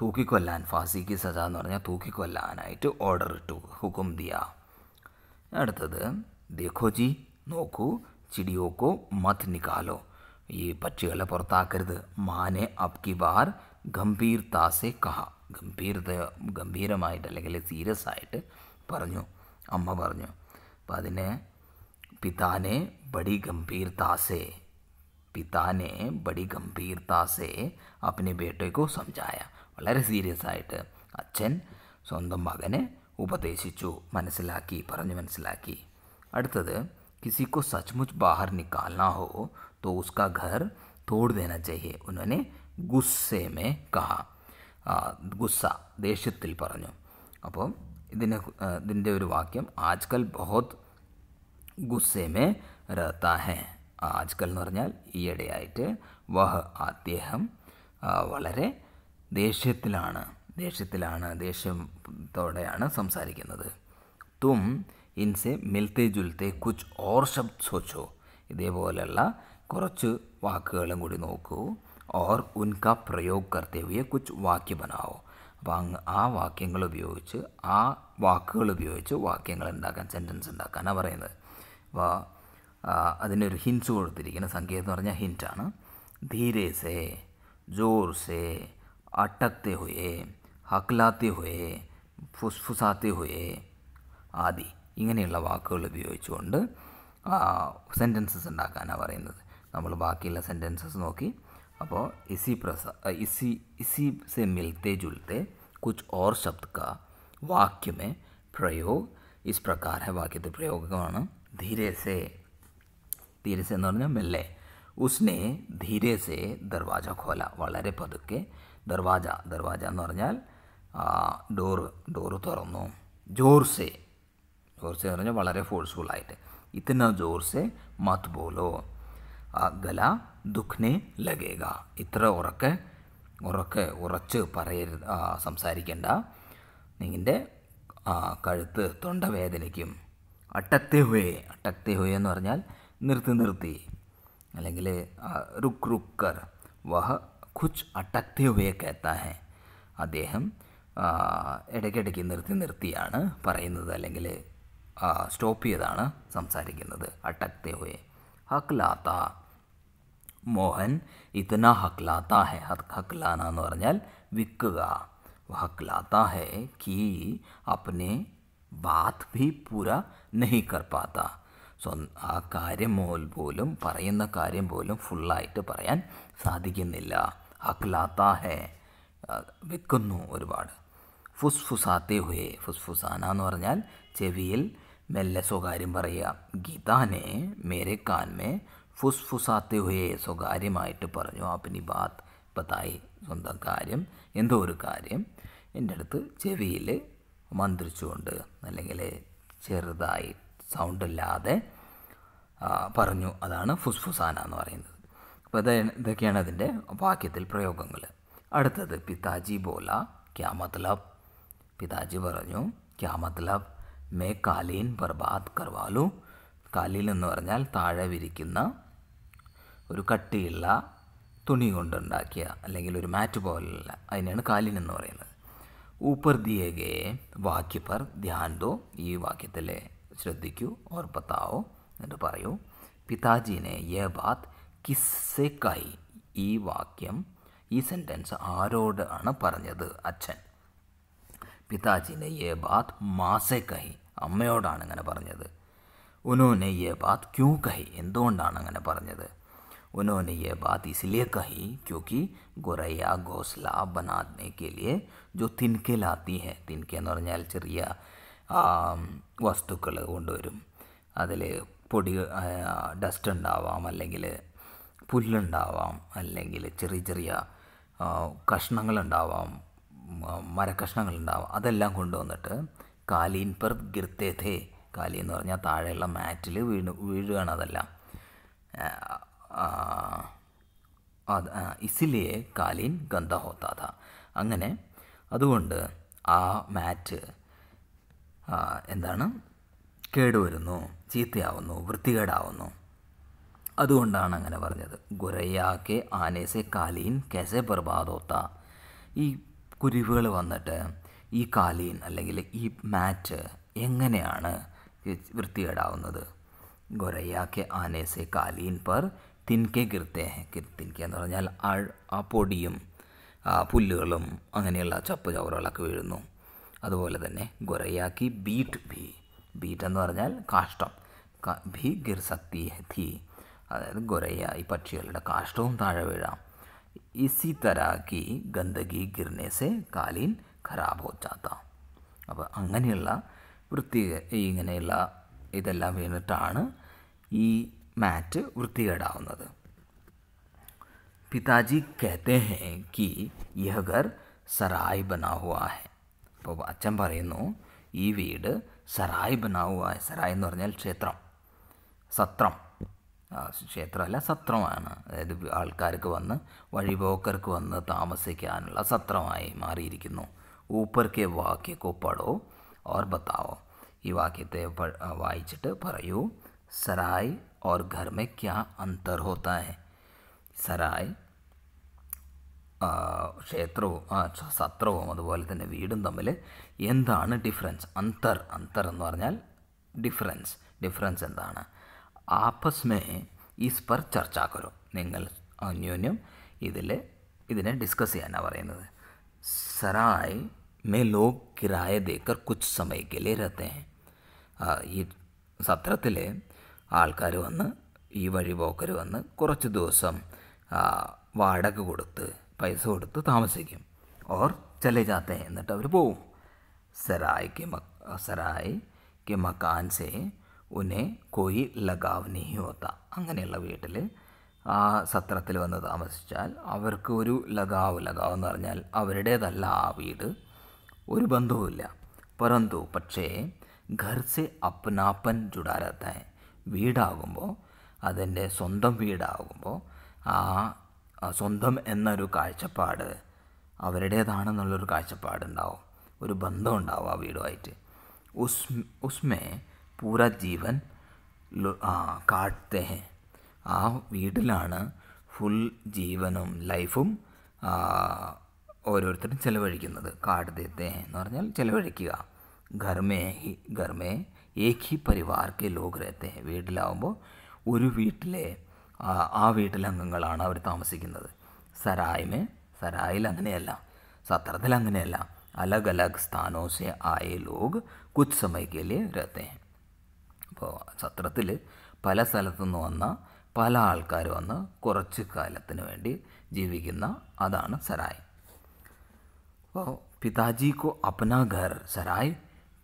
തൂക്കിക്കൊല്ലാൻ ഫാസിക്ക് സജ എന്ന് പറഞ്ഞാൽ തൂക്കിക്കൊല്ലാനായിട്ട് ഓർഡർ ഇട്ടു ഹുക്കും ദിയ അടുത്തത് ദേഖോജി നോക്കൂ ചിടിയോക്കോ മത് നിക്കാലോ ഈ പക്ഷികളെ പുറത്താക്കരുത് മാനെ അബ്കി ബാർ ഗംഭീർ താസെ കഹ ഗംഭീരത ഗംഭീരമായിട്ട് അല്ലെങ്കിൽ സീരിയസ് ആയിട്ട് പറഞ്ഞു അമ്മ പറഞ്ഞു അപ്പം അതിനെ പിതാനെ ബഡി ഗംഭീർ ഗംഭീർതാസെ പിതാനെ ബഡി ഗംഭീർ ഗംഭീർതാസെ അപ്പനെ ബേട്ടയ്ക്കോ സംജായ വളരെ സീരിയസ് ആയിട്ട് അച്ഛൻ സ്വന്തം മകനെ ഉപദേശിച്ചു മനസ്സിലാക്കി പറഞ്ഞു മനസ്സിലാക്കി അടുത്തത് किसी को सचमुच बाहर निकालना हो तो उसका घर तोड़ देना चाहिए उन्होंने ഗുസ്സേ മേ കഹ ഗുസ്സ ദേഷ്യത്തിൽ പറഞ്ഞു അപ്പോൾ ഇതിനെ ഇതിൻ്റെ ഒരു വാക്യം ആജ്കൽ ബഹോത് ഗുസ്സേ മേ രഹത്താ ഹേ ആജ്കൽ എന്ന് പറഞ്ഞാൽ ഈയിടെയായിട്ട് വഹ് അദ്ദേഹം വളരെ ദേഷ്യത്തിലാണ് ദേഷ്യത്തിലാണ് ദേഷ്യത്തോടെയാണ് സംസാരിക്കുന്നത് തും ഇൻസെ മിൽത്തെ ജുൽത്തെ കുച്ച് ഓർ ശബ്ദ് സോച്ചോ ഇതേപോലെയുള്ള കുറച്ച് വാക്കുകളും കൂടി നോക്കൂ ഓർ ഉൻക പ്രയോഗ് കർത്തവ്യ കുച്ച് വാക്യ ബനാവോ അപ്പോൾ അങ്ങ് ആ വാക്യങ്ങൾ ഉപയോഗിച്ച് ആ വാക്കുകൾ ഉപയോഗിച്ച് വാക്യങ്ങൾ ഉണ്ടാക്കാൻ സെൻറ്റൻസ് ഉണ്ടാക്കാനാണ് പറയുന്നത് അപ്പോൾ അതിനൊരു ഹിൻസ് കൊടുത്തിരിക്കുന്ന സംഗീതം എന്ന് പറഞ്ഞാൽ ഹിൻറ്റാണ് ധീരേസേ ജോർസേ അട്ടക്തെ ഹുയേ ഹക്ലാത്തെ ഹുയേ ഫുസ്ഫുസാത്തെ ഹുയേ ആദി ఇంగనేల్ల వాక్కులు ఉపయోగించుకొండ సెంటెన్సెస్ണ്ടാకానారునంది. మనం ബാకిల్ల సెంటెన్సెస్ నోకి అపో ఇసి ప్రస ఇసి ఇసి సే मिलते जुलते कुछ और शब्द का वाक्य में प्रयोग इस प्रकार है वाक्य द प्रयोग က ానా దీరేసే తీరేసే అన్నర్న బెల్లె ఉస్నే దీరేసే దర్వాజా खोला వలరే పదకే దర్వాజా దర్వాజా అన్నర్నయల్ డోర్ డోరు తరను జోర్సే ജോർസ് എന്ന് പറഞ്ഞാൽ വളരെ ഫോഴ്സ്ഫുൾ ആയിട്ട് ഇത്തന ജോർസ് മത് ബോലോ ആ ഗല ദുഃഖനെ ലഗേക ഇത്ര ഉറക്കെ ഉറക്കെ ഉറച്ച് പറയരുത് സംസാരിക്കേണ്ട നിങ്ങളുടെ കഴുത്ത് തൊണ്ട വേദനിക്കും അട്ടത്തെ ഹുയെ അട്ടത്തെ ഹുയെ എന്ന് പറഞ്ഞാൽ നിർത്തി നിർത്തി അല്ലെങ്കിൽ റുക്ക് റുക്കർ വഹ ഖുച്ച് അട്ടത്തെ ഹുയെ കേത്താഹെ അദ്ദേഹം ഇടയ്ക്കിടയ്ക്ക് നിർത്തി നിർത്തിയാണ് പറയുന്നത് അല്ലെങ്കിൽ സ്റ്റോപ്പ് ചെയ്താണ് സംസാരിക്കുന്നത് അട്ടക്തേ ഹുയെ ഹക്ലാത്ത മോഹൻ ഇത്തന ഹക്ലാത്ത ഹെ ഹക്ലാന എന്ന് പറഞ്ഞാൽ വിൽക്കുക ഹക്ലാത്ത ഹെ കി അപ്നെ ബാത് ഭി പൂര നെഹി കർപ്പാത്ത സ്വ ആ കാര്യം പോലും പറയുന്ന കാര്യം പോലും ഫുള്ളായിട്ട് പറയാൻ സാധിക്കുന്നില്ല ഹക്ലാത്ത ഹെ വിൽക്കുന്നു ഒരുപാട് ഫുസ്ഫുസാത്തേ ഹുയെ ഫുസ്ഫുസാന എന്ന് പറഞ്ഞാൽ ചെവിയിൽ മെല്ലെ സ്വകാര്യം പറയുക ഗീതാനെ മേരെ കാൻമേ ഫുസ്ഫുസാത്തെ ഹുയെ സ്വകാര്യമായിട്ട് പറഞ്ഞു ആപ്പിനി ബാത്ത് പത്തായി സ്വന്തം കാര്യം എന്തോ ഒരു കാര്യം എൻ്റെ അടുത്ത് ചെവിയിൽ മന്ത്രിച്ചുകൊണ്ട് അല്ലെങ്കിൽ ചെറുതായി സൗണ്ട് ഇല്ലാതെ പറഞ്ഞു അതാണ് ഫുസ്ഫുസാന എന്ന് പറയുന്നത് അപ്പോൾ ഇത് ഇതൊക്കെയാണ് അതിൻ്റെ വാക്യത്തിൽ പ്രയോഗങ്ങൾ അടുത്തത് പിതാജി ബോല ക്യാ മത്ലബ് പിതാജി പറഞ്ഞു ക്യാ മത്ലബ് മേ കാലീൻ ബർബാദ് കർവാലു കാലീൻ എന്ന് പറഞ്ഞാൽ താഴെ വിരിക്കുന്ന ഒരു കട്ടിയുള്ള തുണി കൊണ്ടുണ്ടാക്കിയ അല്ലെങ്കിൽ ഒരു മാറ്റ് പോലെയുള്ള അതിനാണ് കാലീൻ എന്ന് പറയുന്നത് ഊപ്പർ ദിയകെ വാക്യപ്പർ പർ ധ്യാൻ ദോ ഈ വാക്യത്തിലെ ശ്രദ്ധിക്കൂ ഓർപ്പത്താവോ എന്നിട്ട് പറയൂ പിതാജീനെ യേ ബാത് കിസ്സെക്കായി ഈ വാക്യം ഈ സെൻറ്റൻസ് ആരോട് ആണ് പറഞ്ഞത് അച്ഛൻ പിതാജിന് യേ ബാത് മാസെ കഹി അമ്മയോടാണ് അങ്ങനെ പറഞ്ഞത് ഉനോനെ യേ ബാത് ക്യൂ കഹി എന്തുകൊണ്ടാണ് അങ്ങനെ പറഞ്ഞത് उन्होंने ये ബാത് ഇസിലിയെ കഹി ക്യൂക്കി ഗുറയ്യ घोंसला बनाने के लिए തിൻകെ ലാത്തി ഹെ തിൻകെ എന്ന് പറഞ്ഞാൽ ചെറിയ വസ്തുക്കൾ കൊണ്ടുവരും അതിൽ പൊടി ഡസ്റ്റ് ഉണ്ടാവാം അല്ലെങ്കിൽ പുല്ലുണ്ടാവാം അല്ലെങ്കിൽ ചെറിയ ചെറിയ കഷ്ണങ്ങളുണ്ടാവാം മരക്കഷ്ണങ്ങളുണ്ടാവും അതെല്ലാം കൊണ്ടുവന്നിട്ട് കാലീൻ പെർ ഗിർത്തേഥേ കാലി എന്ന് പറഞ്ഞാൽ താഴെയുള്ള മാറ്റിൽ വീണ് വീഴുകയാണ് അതെല്ലാം അത് ഇസിലിയെ കാലീൻ ഗന്ധഹോത്താഥ അങ്ങനെ അതുകൊണ്ട് ആ മാറ്റ് എന്താണ് കേടുവരുന്നു ചീത്തയാവുന്നു വൃത്തികേടാവുന്നു അതുകൊണ്ടാണ് അങ്ങനെ പറഞ്ഞത് ഗുരയ്യാക്കെ ആനേസെ കാലീൻ കെസെ ബർബാദോത്ത ഈ കുരുവുകൾ വന്നിട്ട് ഈ കാലീൻ അല്ലെങ്കിൽ ഈ മാറ്റ് എങ്ങനെയാണ് വൃത്തികേടാവുന്നത് ഗൊരയ്യ ആനേസെ കാലീൻ പർ തിൻകെ കിർത്തെ തിൻകെ എന്ന് പറഞ്ഞാൽ ആ പൊടിയും പുല്ലുകളും അങ്ങനെയുള്ള ചപ്പ് ചവറുകളൊക്കെ വീഴുന്നു അതുപോലെ തന്നെ ഗൊരയ്യാക്കി ബീറ്റ് ഭീ ബീറ്റ് എന്ന് പറഞ്ഞാൽ കാഷ്ടം ഭീ ഗിർസക്തി തീ അതായത് ഗൊരയ്യ ഈ പക്ഷികളുടെ കാഷ്ടവും താഴെ വീഴാം इसी तरह की गंदगी गिरने से कालीन खराब हो जाता अब അങ്ങനെയുള്ള വൃത്തി ഇങ്ങനെയുള്ള ഇതെല്ലാം വീണിട്ടാണ് ഈ മാറ്റ് വൃത്തികേടാവുന്നത് पिताजी कहते हैं कि यह घर सराय बना हुआ है അപ്പോൾ അച്ഛൻ പറയുന്നു ഈ വീട് സറായ് ബനാവുക സറായ് എന്ന് പറഞ്ഞാൽ ക്ഷേത്രം സത്രം ക്ഷേത്രമല്ല സത്രമാണ് അതായത് ആൾക്കാർക്ക് വന്ന് വഴിപോക്കർക്ക് വന്ന് താമസിക്കാനുള്ള സത്രമായി മാറിയിരിക്കുന്നു ഊപ്പർക്കെ വാക്യ കൊപ്പടോ ഓർ ബത്താവോ ഈ വാക്യത്തെ വായിച്ചിട്ട് പറയൂ സരായ് ഓർ ഘർമേ അന്തർ ഹോത്താ ഹെ സരായ് ക്ഷേത്രവും സത്രവും അതുപോലെ തന്നെ വീടും തമ്മിൽ എന്താണ് ഡിഫറൻസ് അന്തർ അന്തർ എന്ന് പറഞ്ഞാൽ ഡിഫറൻസ് ഡിഫറൻസ് എന്താണ് ആപ്പസ് മേ ഈസ് पर ചർച്ച करो നിങ്ങൾ അന്യോന്യം ഇതിൽ ഇതിനെ ഡിസ്കസ് ചെയ്യാനാണ് പറയുന്നത് സറായ് മേ ലോ കിരായ ദേക്കർ കുച്ച് समय രത്തേ ഈ സത്രത്തിൽ ആൾക്കാർ വന്ന് ഈ വഴി പോക്കർ വന്ന് കുറച്ച് ദിവസം വാടക കൊടുത്ത് പൈസ കൊടുത്ത് താമസിക്കും ഓർ ചലേ ജാത്തെ എന്നിട്ട് അവർ പോവും സരായ് കെ മ സരായ് കെ മക്കാൻ ഉന്നെ കോയി ലഗാവ് ഹോത്ത അങ്ങനെയുള്ള വീട്ടിൽ ആ സത്രത്തിൽ വന്ന് താമസിച്ചാൽ അവർക്ക് ഒരു ലഗാവ് ലഗാവ് എന്ന് പറഞ്ഞാൽ അവരുടേതല്ല ആ വീട് ഒരു ബന്ധവുമില്ല പരന്തു പക്ഷേ ഘർസെ അപ്നാപ്പൻ ജുടാരത്തായ വീടാകുമ്പോൾ അതിൻ്റെ സ്വന്തം വീടാകുമ്പോൾ ആ സ്വന്തം എന്നൊരു കാഴ്ചപ്പാട് അവരുടേതാണെന്നുള്ളൊരു കാഴ്ചപ്പാടുണ്ടാവും ഒരു ബന്ധം ഉണ്ടാവും ആ വീടുമായിട്ട് ഉസ് ഉസ്മേ പൂര ജീവൻ കാട്ടുത്തേ ഹെ ആ വീട്ടിലാണ് ഫുൾ ജീവനും ലൈഫും ഓരോരുത്തരും ചിലവഴിക്കുന്നത് കാട് ദേത്തേ എന്ന് പറഞ്ഞാൽ ചിലവഴിക്കുക ഘർമേ ഘർമേ ഏകി പരിവാർ കെ ലോക് രഹത്തെ വീട്ടിലാവുമ്പോൾ ഒരു വീട്ടിലെ ആ വീട്ടിലെ അംഗങ്ങളാണ് അവർ താമസിക്കുന്നത് സരായ്മേ സരായിൽ അങ്ങനെയല്ല സത്രത്തിൽ അങ്ങനെയല്ല അലഗ് അലഗ് സ്ഥാനോസെ ആയ ലോക് കുച്ച് രത്തേ ഇപ്പോൾ ചത്രത്തിൽ പല സ്ഥലത്തു നിന്ന് വന്ന പല ആൾക്കാർ വന്ന് കുറച്ച് കാലത്തിന് വേണ്ടി ജീവിക്കുന്ന അതാണ് സരായ് അപ്പോൾ പിതാജി കോ അപ്ന ഘർ സരായ്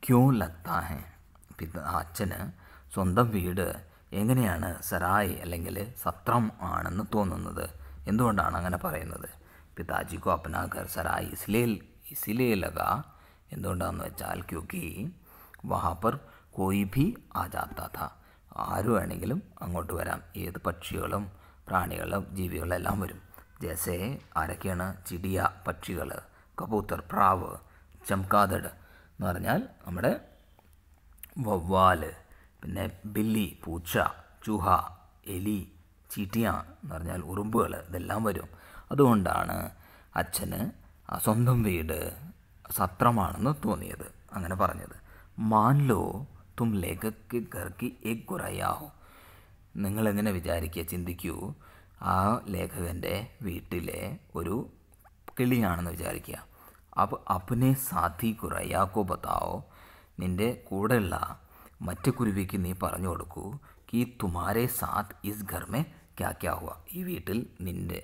ക്യോ ലത്താ ഹെ പിതാ അച്ഛന് സ്വന്തം വീട് എങ്ങനെയാണ് സരായ് അല്ലെങ്കിൽ സത്രം ആണെന്ന് തോന്നുന്നത് എന്തുകൊണ്ടാണ് അങ്ങനെ പറയുന്നത് പിതാജി കോ അപ്ന ഘർ സരായ് ഇസ്ലേൽ ഇസ്ലേ ലഗ എന്തുകൊണ്ടാണെന്ന് വെച്ചാൽ ക്യൂക്കി വഹാപ്പർ കോയി ഭി ആ ജാത്ത ഥ ആര് വേണമെങ്കിലും അങ്ങോട്ട് വരാം ഏത് പക്ഷികളും പ്രാണികളും ജീവികളും എല്ലാം വരും ജേസേ ആരൊക്കെയാണ് ചിടിയ പക്ഷികൾ കബൂത്തർ പ്രാവ് ചംകാതട് എന്ന് പറഞ്ഞാൽ നമ്മുടെ വവ്വാൽ പിന്നെ ബില്ലി പൂച്ച ചുഹ എലി ചീട്ടിയ എന്ന് പറഞ്ഞാൽ ഉറുമ്പുകൾ ഇതെല്ലാം വരും അതുകൊണ്ടാണ് അച്ഛന് സ്വന്തം വീട് സത്രമാണെന്ന് തോന്നിയത് അങ്ങനെ പറഞ്ഞത് മാൻലോ തും ലേഖക്ക് ഘർക്ക് എക് കുറയാഹോ നിങ്ങളെങ്ങനെ വിചാരിക്കുക ചിന്തിക്കൂ ആ ലേഖകൻ്റെ വീട്ടിലെ ഒരു കിളിയാണെന്ന് വിചാരിക്കുക അപ്പോൾ അപ്പനെ സാധി കുറയാക്കോ ബത്താവോ നിൻ്റെ കൂടെയുള്ള മറ്റു കുരുവിക്ക് നീ പറഞ്ഞു കൊടുക്കൂ കി തുമാരെ സാത് ഇസ് ഘർമേ ക്യാക്യാവുക ഈ വീട്ടിൽ നിൻ്റെ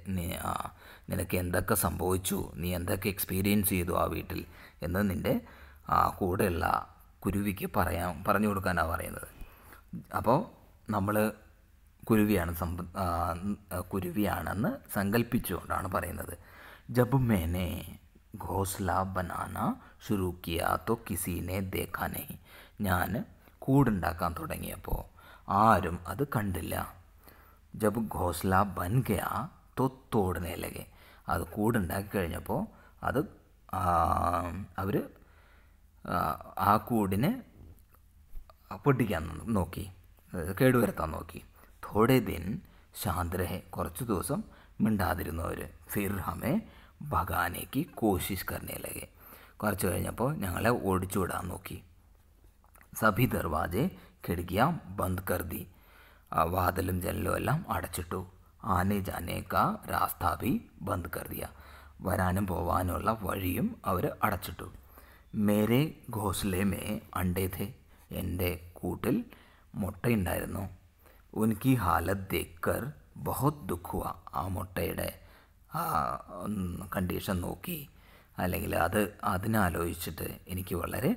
നിനക്ക് എന്തൊക്കെ സംഭവിച്ചു നീ എന്തൊക്കെ എക്സ്പീരിയൻസ് ചെയ്തു ആ വീട്ടിൽ എന്ന് നിൻ്റെ കൂടെയുള്ള കുരുവിക്ക് പറയാം പറഞ്ഞു കൊടുക്കാനാണ് പറയുന്നത് അപ്പോൾ നമ്മൾ കുരുവിയാണ് സമ്പ കുരുവിയാണെന്ന് സങ്കല്പിച്ചുകൊണ്ടാണ് പറയുന്നത് ജബ് മേനെ ഘോസ്ല ബനാന ശുരു കിയ തോ കിസിനെ ഞാൻ കൂടുണ്ടാക്കാൻ തുടങ്ങിയപ്പോൾ ആരും അത് കണ്ടില്ല ജബ് ഘോസ്ല ബൻ ഗയ തോ തോടനെ അത് കൂടുണ്ടാക്കി കഴിഞ്ഞപ്പോൾ അത് അവർ ആ കൂടിനെ പൊട്ടിക്കാൻ നോക്കി കേടുവരുത്താൻ നോക്കി തോടെ ദിൻ ശാന്തരഹെ കുറച്ച് ദിവസം മിണ്ടാതിരുന്നവർ ഫിർഹമെ ഭഗാനേക്ക് കോശിഷ് കർണയിലേക്ക് കുറച്ച് കഴിഞ്ഞപ്പോൾ ഞങ്ങളെ ഓടിച്ചു വിടാൻ നോക്കി സഭി ദർവാജെ കിടക്കിയ ബന്ദ് കർദി വാതിലും ജനലും എല്ലാം അടച്ചിട്ടു ആനെ ജാനേക്ക രാസ്താ ബന്ദ് കർദിയ വരാനും പോവാനുള്ള വഴിയും അവർ അടച്ചിട്ടു മേരെ ഘോസ്ലേമേ അണ്ടേ ഥേ എൻ്റെ കൂട്ടിൽ മുട്ടയുണ്ടായിരുന്നു ഉനിക്ക് ഹാലത്ത് ദേക്കർ ബഹുത് ദുഃഖുവ ആ മുട്ടയുടെ ആ കണ്ടീഷൻ നോക്കി അല്ലെങ്കിൽ അത് അതിനാലോചിച്ചിട്ട് എനിക്ക് വളരെ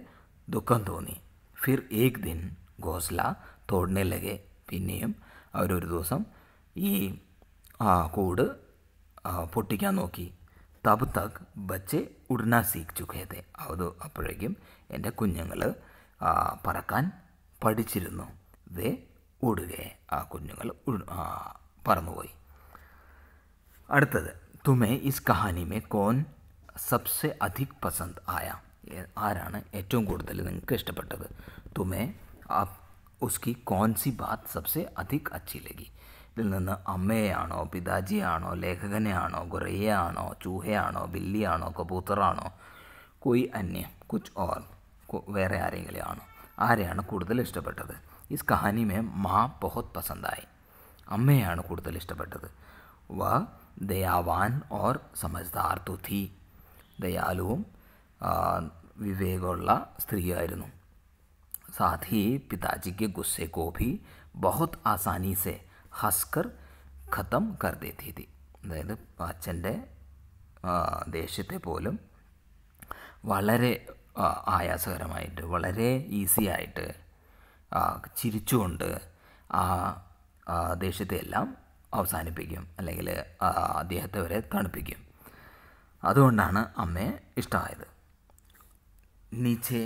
ദുഃഖം തോന്നി ഫിർ ഏക് ദിൻ ഘോസ്ല തോടിനെ പിന്നെയും അവരൊരു ദിവസം ഈ കൂട് പൊട്ടിക്കാൻ നോക്കി തബ് തക് ബച്ചെ ഉടന സീഖ് ചുഖേതെ അത് അപ്പോഴേക്കും എൻ്റെ കുഞ്ഞുങ്ങൾ പറക്കാൻ പഠിച്ചിരുന്നു വേ ഓടുകയെ ആ കുഞ്ഞുങ്ങൾ പറന്നുപോയി അടുത്തത് തുമേ ഇസ് കഹാനിമേ കോൻ സബ്സെ അധിക് പസന്ത് ആയ ആരാണ് ഏറ്റവും കൂടുതൽ നിങ്ങൾക്ക് ഇഷ്ടപ്പെട്ടത് തുമേ ഉസ്കി കോൺ സി ബാത് സബ്സെ അധിക് അച്ചി ലഗി ഇതിൽ നിന്ന് അമ്മയാണോ പിതാജിയാണോ ലേഖകനെയാണോ ഗുറയ്യയാണോ ചൂഹയാണോ ബില്ലിയാണോ കബൂത്തറാണോ കൊയ് അന്യം കുച്ച് ഓർ വേറെ ആരെങ്കിലും ആണോ ആരെയാണ് കൂടുതൽ ഇഷ്ടപ്പെട്ടത് ഇസ് കഹാനിമേ മാ ബഹുത് പസന്തായി അമ്മയാണ് കൂടുതൽ ഇഷ്ടപ്പെട്ടത് വ ദയാവാൻ ഓർ സമജ്ദാർ തു ദയാലുവും വിവേകമുള്ള സ്ത്രീയായിരുന്നു സാധി പിതാജിക്ക് ഗുസ്സെ കോ ബഹുത് ആസാനി സെ ഹസ്കർ ഖത്തം കർദേത്തി അതായത് അച്ഛൻ്റെ ദേഷ്യത്തെ പോലും വളരെ ആയാസകരമായിട്ട് വളരെ ഈസി ആയിട്ട് ചിരിച്ചുകൊണ്ട് ആ ദേഷ്യത്തെ എല്ലാം അവസാനിപ്പിക്കും അല്ലെങ്കിൽ അദ്ദേഹത്തെ വരെ തണുപ്പിക്കും അതുകൊണ്ടാണ് അമ്മയെ ഇഷ്ടമായത് നീച്ചെ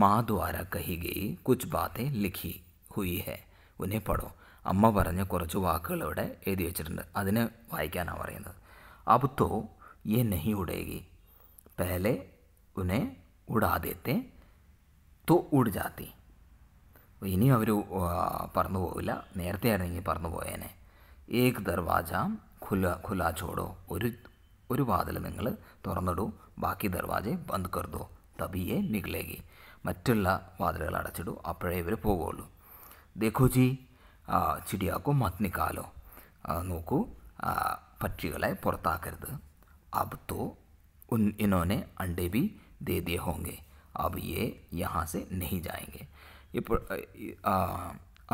മാ ദ്വാര കഹി ഗയി കുച്ച് ബാത്തെ ലിഖി ഹുയി ഹെ ഉന്നെ പഠോ അമ്മ പറഞ്ഞ കുറച്ച് വാക്കുകൾ ഇവിടെ എഴുതി വെച്ചിട്ടുണ്ട് അതിനെ വായിക്കാനാണ് പറയുന്നത് അബുത്തോ तो നെഹി नहीं പേലെ ഉനെ उन्हें ഉടാ ദേത്തെ തോ ഉട് ജാത്തി ഇനി അവർ പറന്നു പോവില്ല നേരത്തെ ആയിരുന്നെങ്കിൽ പറന്നു പോയേനെ ഏക് ദർവാജ ഖുല ഖുല ചോടോ ഒരു ഒരു വാതിൽ നിങ്ങൾ തുറന്നിടൂ ബാക്കി ദർവാജയെ ബന്ദ് കരുതോ തബിയെ നിഗ്ലേകി മറ്റുള്ള വാതിലുകൾ അടച്ചിടൂ അപ്പോഴേ ഇവർ പോകുള്ളൂ ദേഖോ ചിടിയാക്കോ മത്നിക്കാലോ നോക്കൂ पक्षिगलाए पुरता कर दो अब तो उन इन्होंने अंडे भी दे दिए होंगे अब ये यहाँ से नहीं जाएंगे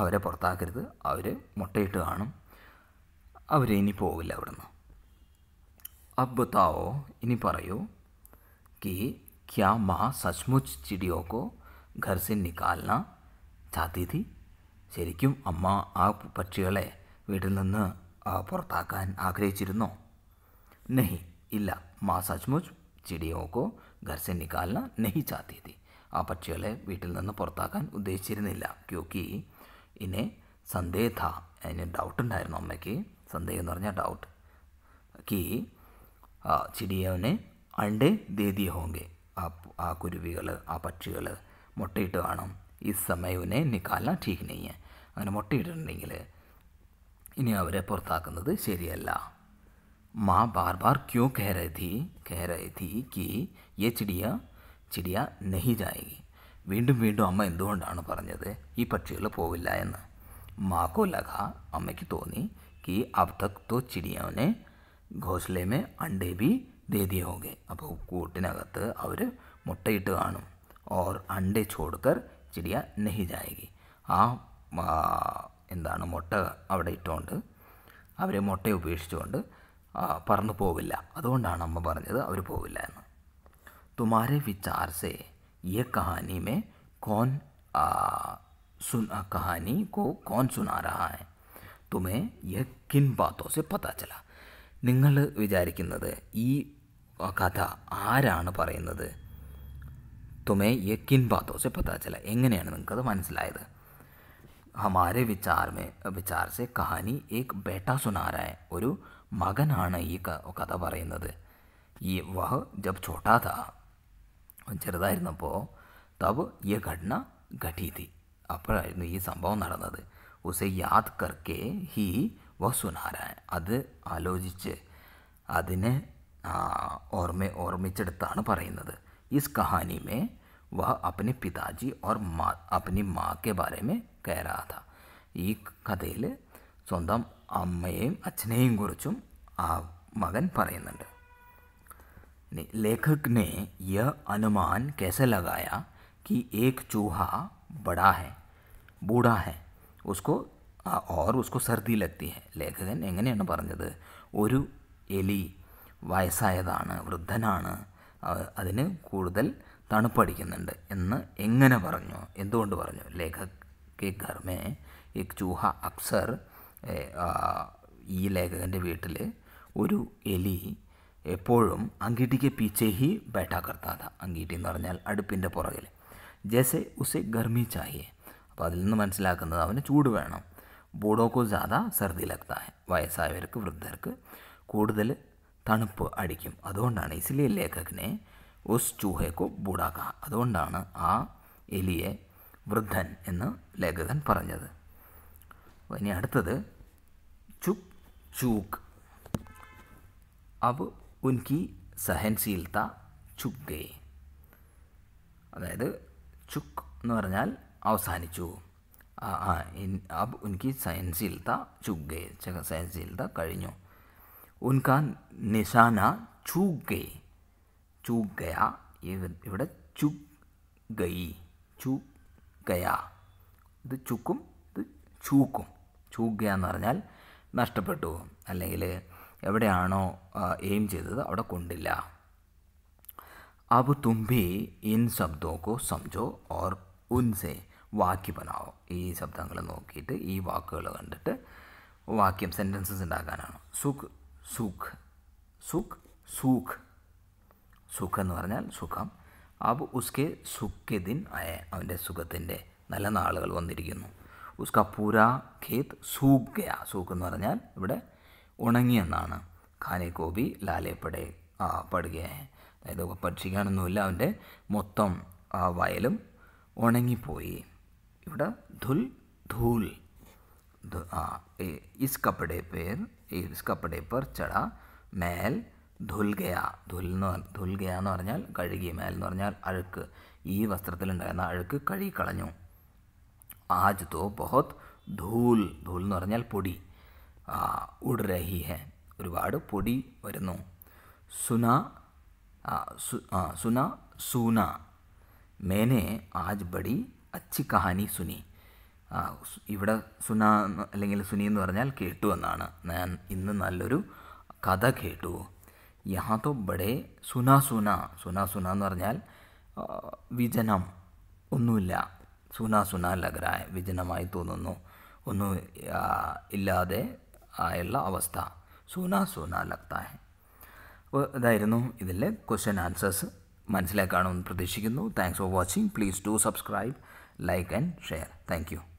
അവരെ പുറത്താക്കരുത് അവർ മുട്ടയിട്ട് കാണും അവരെ ഇനി പോവില്ല അവിടുന്ന് അബ്ബത്താവോ ഇനി പറയൂ കി ക്യാ മാ സച്മുച്ച് ചിടിയോക്കോ ഘർ സെ നിക്കാൽന ചാത്തി ശരിക്കും അമ്മ ആ പക്ഷികളെ വീട്ടിൽ നിന്ന് പുറത്താക്കാൻ ആഗ്രഹിച്ചിരുന്നോ നെഹി ഇല്ല മാ സച്ച്മുച്ച് ചിടിയോക്കോ ഘർസെ നിക്കാലിന് നെഹി ചാത്തി ആ പക്ഷികളെ വീട്ടിൽ നിന്ന് പുറത്താക്കാൻ ഉദ്ദേശിച്ചിരുന്നില്ല ക്യൂക്കി ഇനെ സന്ദേഹ അതിന് ഡൗട്ട് ഉണ്ടായിരുന്നു അമ്മയ്ക്ക് സന്ദേഹം എന്ന് പറഞ്ഞാൽ ഡൗട്ട് കി ചിടിയവനെ അണ്ടേ ദേദിയ ഹോങ്കെ ആ ആ കുരുവികൾ ആ പക്ഷികൾ മുട്ടയിട്ട് കാണും ഈ समय उन्हें निकालना ठीक नहीं അങ്ങനെ മുട്ടയിട്ടിട്ടുണ്ടെങ്കിൽ ഇനി അവരെ പുറത്താക്കുന്നത് ശരിയല്ല മാ ബാർ ബാർ ക്യൂ കയറി കയറി കി യെ ചിടിയ ചിടിയ നെഹി ജായകി വീണ്ടും വീണ്ടും അമ്മ എന്തുകൊണ്ടാണ് പറഞ്ഞത് ഈ പക്ഷികൾ പോവില്ല എന്ന് മാക്കോ ലഗ അമ്മയ്ക്ക് തോന്നി കി അബ് തക് തോ ചിടിയോനെ ഘോസലേമേ അണ്ടേ ബി ദേദിയ അപ്പോൾ കൂട്ടിനകത്ത് അവർ മുട്ടയിട്ട് കാണും ഓർ അണ്ടേ ചോടുക്കർ ചിടിയ നെഹി ആ എന്താണ് മുട്ട അവിടെ ഇട്ടുകൊണ്ട് അവർ മുട്ട ഉപേക്ഷിച്ചുകൊണ്ട് പറന്നു പോവില്ല അതുകൊണ്ടാണ് അമ്മ പറഞ്ഞത് അവർ പോവില്ല എന്ന് തുമാരെ വിചാർസെ ഈ കഹാനിമേ മേ കോൻ സുൻ കഹാനി കോ കോൻ സുനാ തുമേ യ കിൻ ബാത്തോസെ പത്താ ചല നിങ്ങൾ വിചാരിക്കുന്നത് ഈ കഥ ആരാണ് പറയുന്നത് തുമേ യെ കിൻ ബാത്തോ സെ पता ചില എങ്ങനെയാണ് നിങ്ങൾക്കത് മനസ്സിലായത് ഹമാരെ വിചാർമേ വിചാർ സെ കഹാനി ഏക് ബേട്ട സുനാരായ ഒരു മകനാണ് ഈ കഥ പറയുന്നത് ഈ വഹ് ജബ് ഛോട്ടാ താ ചെറുതായിരുന്നപ്പോൾ തബ് ഈ ഘടന ഘടീതി അപ്പോഴായിരുന്നു ഈ സംഭവം നടന്നത് ഉസെ യാദ് കർക്കെ ഹി വ സുനാരായ അത് ആലോചിച്ച് അതിനെ ഓർമ്മ ഓർമ്മിച്ചെടുത്താണ് പറയുന്നത് ഇസ് കഹാനിമേ वह अपने पिताजी और मा अपनी माँ के बारे में कह रहा था ई कथल स्वंत अम्मे अच्छे कुछ आ मगन पर लेखक ने यह अनुमान कैसे लगाया कि एक चूहा बड़ा है बूढ़ा है उसको और उसको सर्दी लगती है लेखक एने पर एलि वृद्धन अ कूड़ा തണുപ്പടിക്കുന്നുണ്ട് എന്ന് എങ്ങനെ പറഞ്ഞു എന്തുകൊണ്ട് പറഞ്ഞു ലേഖകെ കെ ഘർമേ ചൂഹ അക്സർ ഈ ലേഖകൻ്റെ വീട്ടിൽ ഒരു എലി എപ്പോഴും അങ്കിട്ടിക്ക് പിച്ചേഹി ഹി ബേട്ടാ കർത്താത അങ്കീട്ടി എന്ന് പറഞ്ഞാൽ അടുപ്പിൻ്റെ പുറകിൽ ജെസെ ഉസെ ഗർമി ചാഹിയെ അപ്പോൾ അതിൽ നിന്ന് മനസ്സിലാക്കുന്നത് അവന് ചൂട് വേണം ബൂഡോക്കോ ജാഥ സർദി ലഗ്താ വയസ്സായവർക്ക് വൃദ്ധർക്ക് കൂടുതൽ തണുപ്പ് അടിക്കും അതുകൊണ്ടാണ് ഇസിലിയൻ ലേഖകനെ ഉസ് ചൂഹയ്ക്കു ബുടാക അതുകൊണ്ടാണ് ആ എലിയെ വൃദ്ധൻ എന്ന് ലേഖകൻ പറഞ്ഞത് ഇനി അടുത്തത് ചുപ് ചൂക്ക് അവ് ഉൻകി ചുക് ഗേ അതായത് ചുക്ക് എന്ന് പറഞ്ഞാൽ അവസാനിച്ചു അബ് ഉൻകി ചുക് ഗേ സഹൻശീൽത കഴിഞ്ഞു ഉൻകാൻ നിശാന ചൂക്കേ ചൂക് ഇവിടെ ചുക് ഗയി ചൂ ഗയ ഇത് ചുക്കും ഇത് ചൂക്കും ചൂക് എന്ന് പറഞ്ഞാൽ നഷ്ടപ്പെട്ടു അല്ലെങ്കിൽ എവിടെയാണോ എയിം ചെയ്തത് അവിടെ കൊണ്ടില്ല अब തുമ്പി ഇൻ इन शब्दों को समझो और उनसे വാക്യം ബനാവോ ഈ ശബ്ദങ്ങൾ നോക്കിയിട്ട് ഈ വാക്കുകൾ കണ്ടിട്ട് വാക്യം സെൻറ്റൻസസ് ഉണ്ടാക്കാനാണ് സുഖ് സുഖ് സുഖ് സൂഖ് സുഖം എന്ന് പറഞ്ഞാൽ സുഖം അബ് ഉസ്കെ സുഖ്യ ദിൻ ആയ അവൻ്റെ സുഖത്തിൻ്റെ നല്ല നാളുകൾ വന്നിരിക്കുന്നു ഉസ്ക പൂരാ ഖേത്ത് സൂഖ്യ സൂഖ് എന്ന് പറഞ്ഞാൽ ഇവിടെ ഉണങ്ങിയെന്നാണ് ഖാനെ കോബി ലാലേപ്പടെ ആ പടുകയായ അതായത് ഭക്ഷിക്കാനൊന്നുമില്ല അവൻ്റെ മൊത്തം ആ വയലും ഉണങ്ങിപ്പോയി ഇവിടെ ധുൽ ധൂൽ ആ ഇസ് കപ്പടെ പേർ ഇസ് കപ്പടെ പേർ ചട മേൽ ധുൽഗയ ധുൽ എന്ന് ധുൽഗയ എന്ന് പറഞ്ഞാൽ കഴുകി മേൽ എന്ന് പറഞ്ഞാൽ അഴുക്ക് ഈ വസ്ത്രത്തിലുണ്ടായിരുന്ന അഴുക്ക് കഴുകിക്കളഞ്ഞു ആജ് തോ ബഹത് ധൂൽ ധൂൽ എന്ന് പറഞ്ഞാൽ പൊടി ഉഡ് രഹി ഹെ ഒരുപാട് പൊടി വരുന്നു സുന സുന സൂന മേനെ ആജ് ബഡി അച്ചി കഹാനി സുനി ഇവിടെ സുന അല്ലെങ്കിൽ സുനി എന്ന് പറഞ്ഞാൽ കേട്ടു എന്നാണ് ഞാൻ ഇന്ന് നല്ലൊരു കഥ കേട്ടു यहाँ तो बड़േ സുനാ സുന സുനാ സുന എന്ന് പറഞ്ഞാൽ വിജനം ഒന്നുമില്ല സുനാ സുന ലഗ്രായ വിജനമായി തോന്നുന്നു ഒന്നും ഇല്ലാതെ ആയുള്ള അവസ്ഥ സുനാ സുന ലഗ്തായ അപ്പോൾ ഇതായിരുന്നു ഇതിലെ ക്വസ്റ്റ്യൻ ആൻസേഴ്സ് മനസ്സിലാക്കാണമെന്ന് പ്രതീക്ഷിക്കുന്നു thanks for watching please do subscribe like and share thank U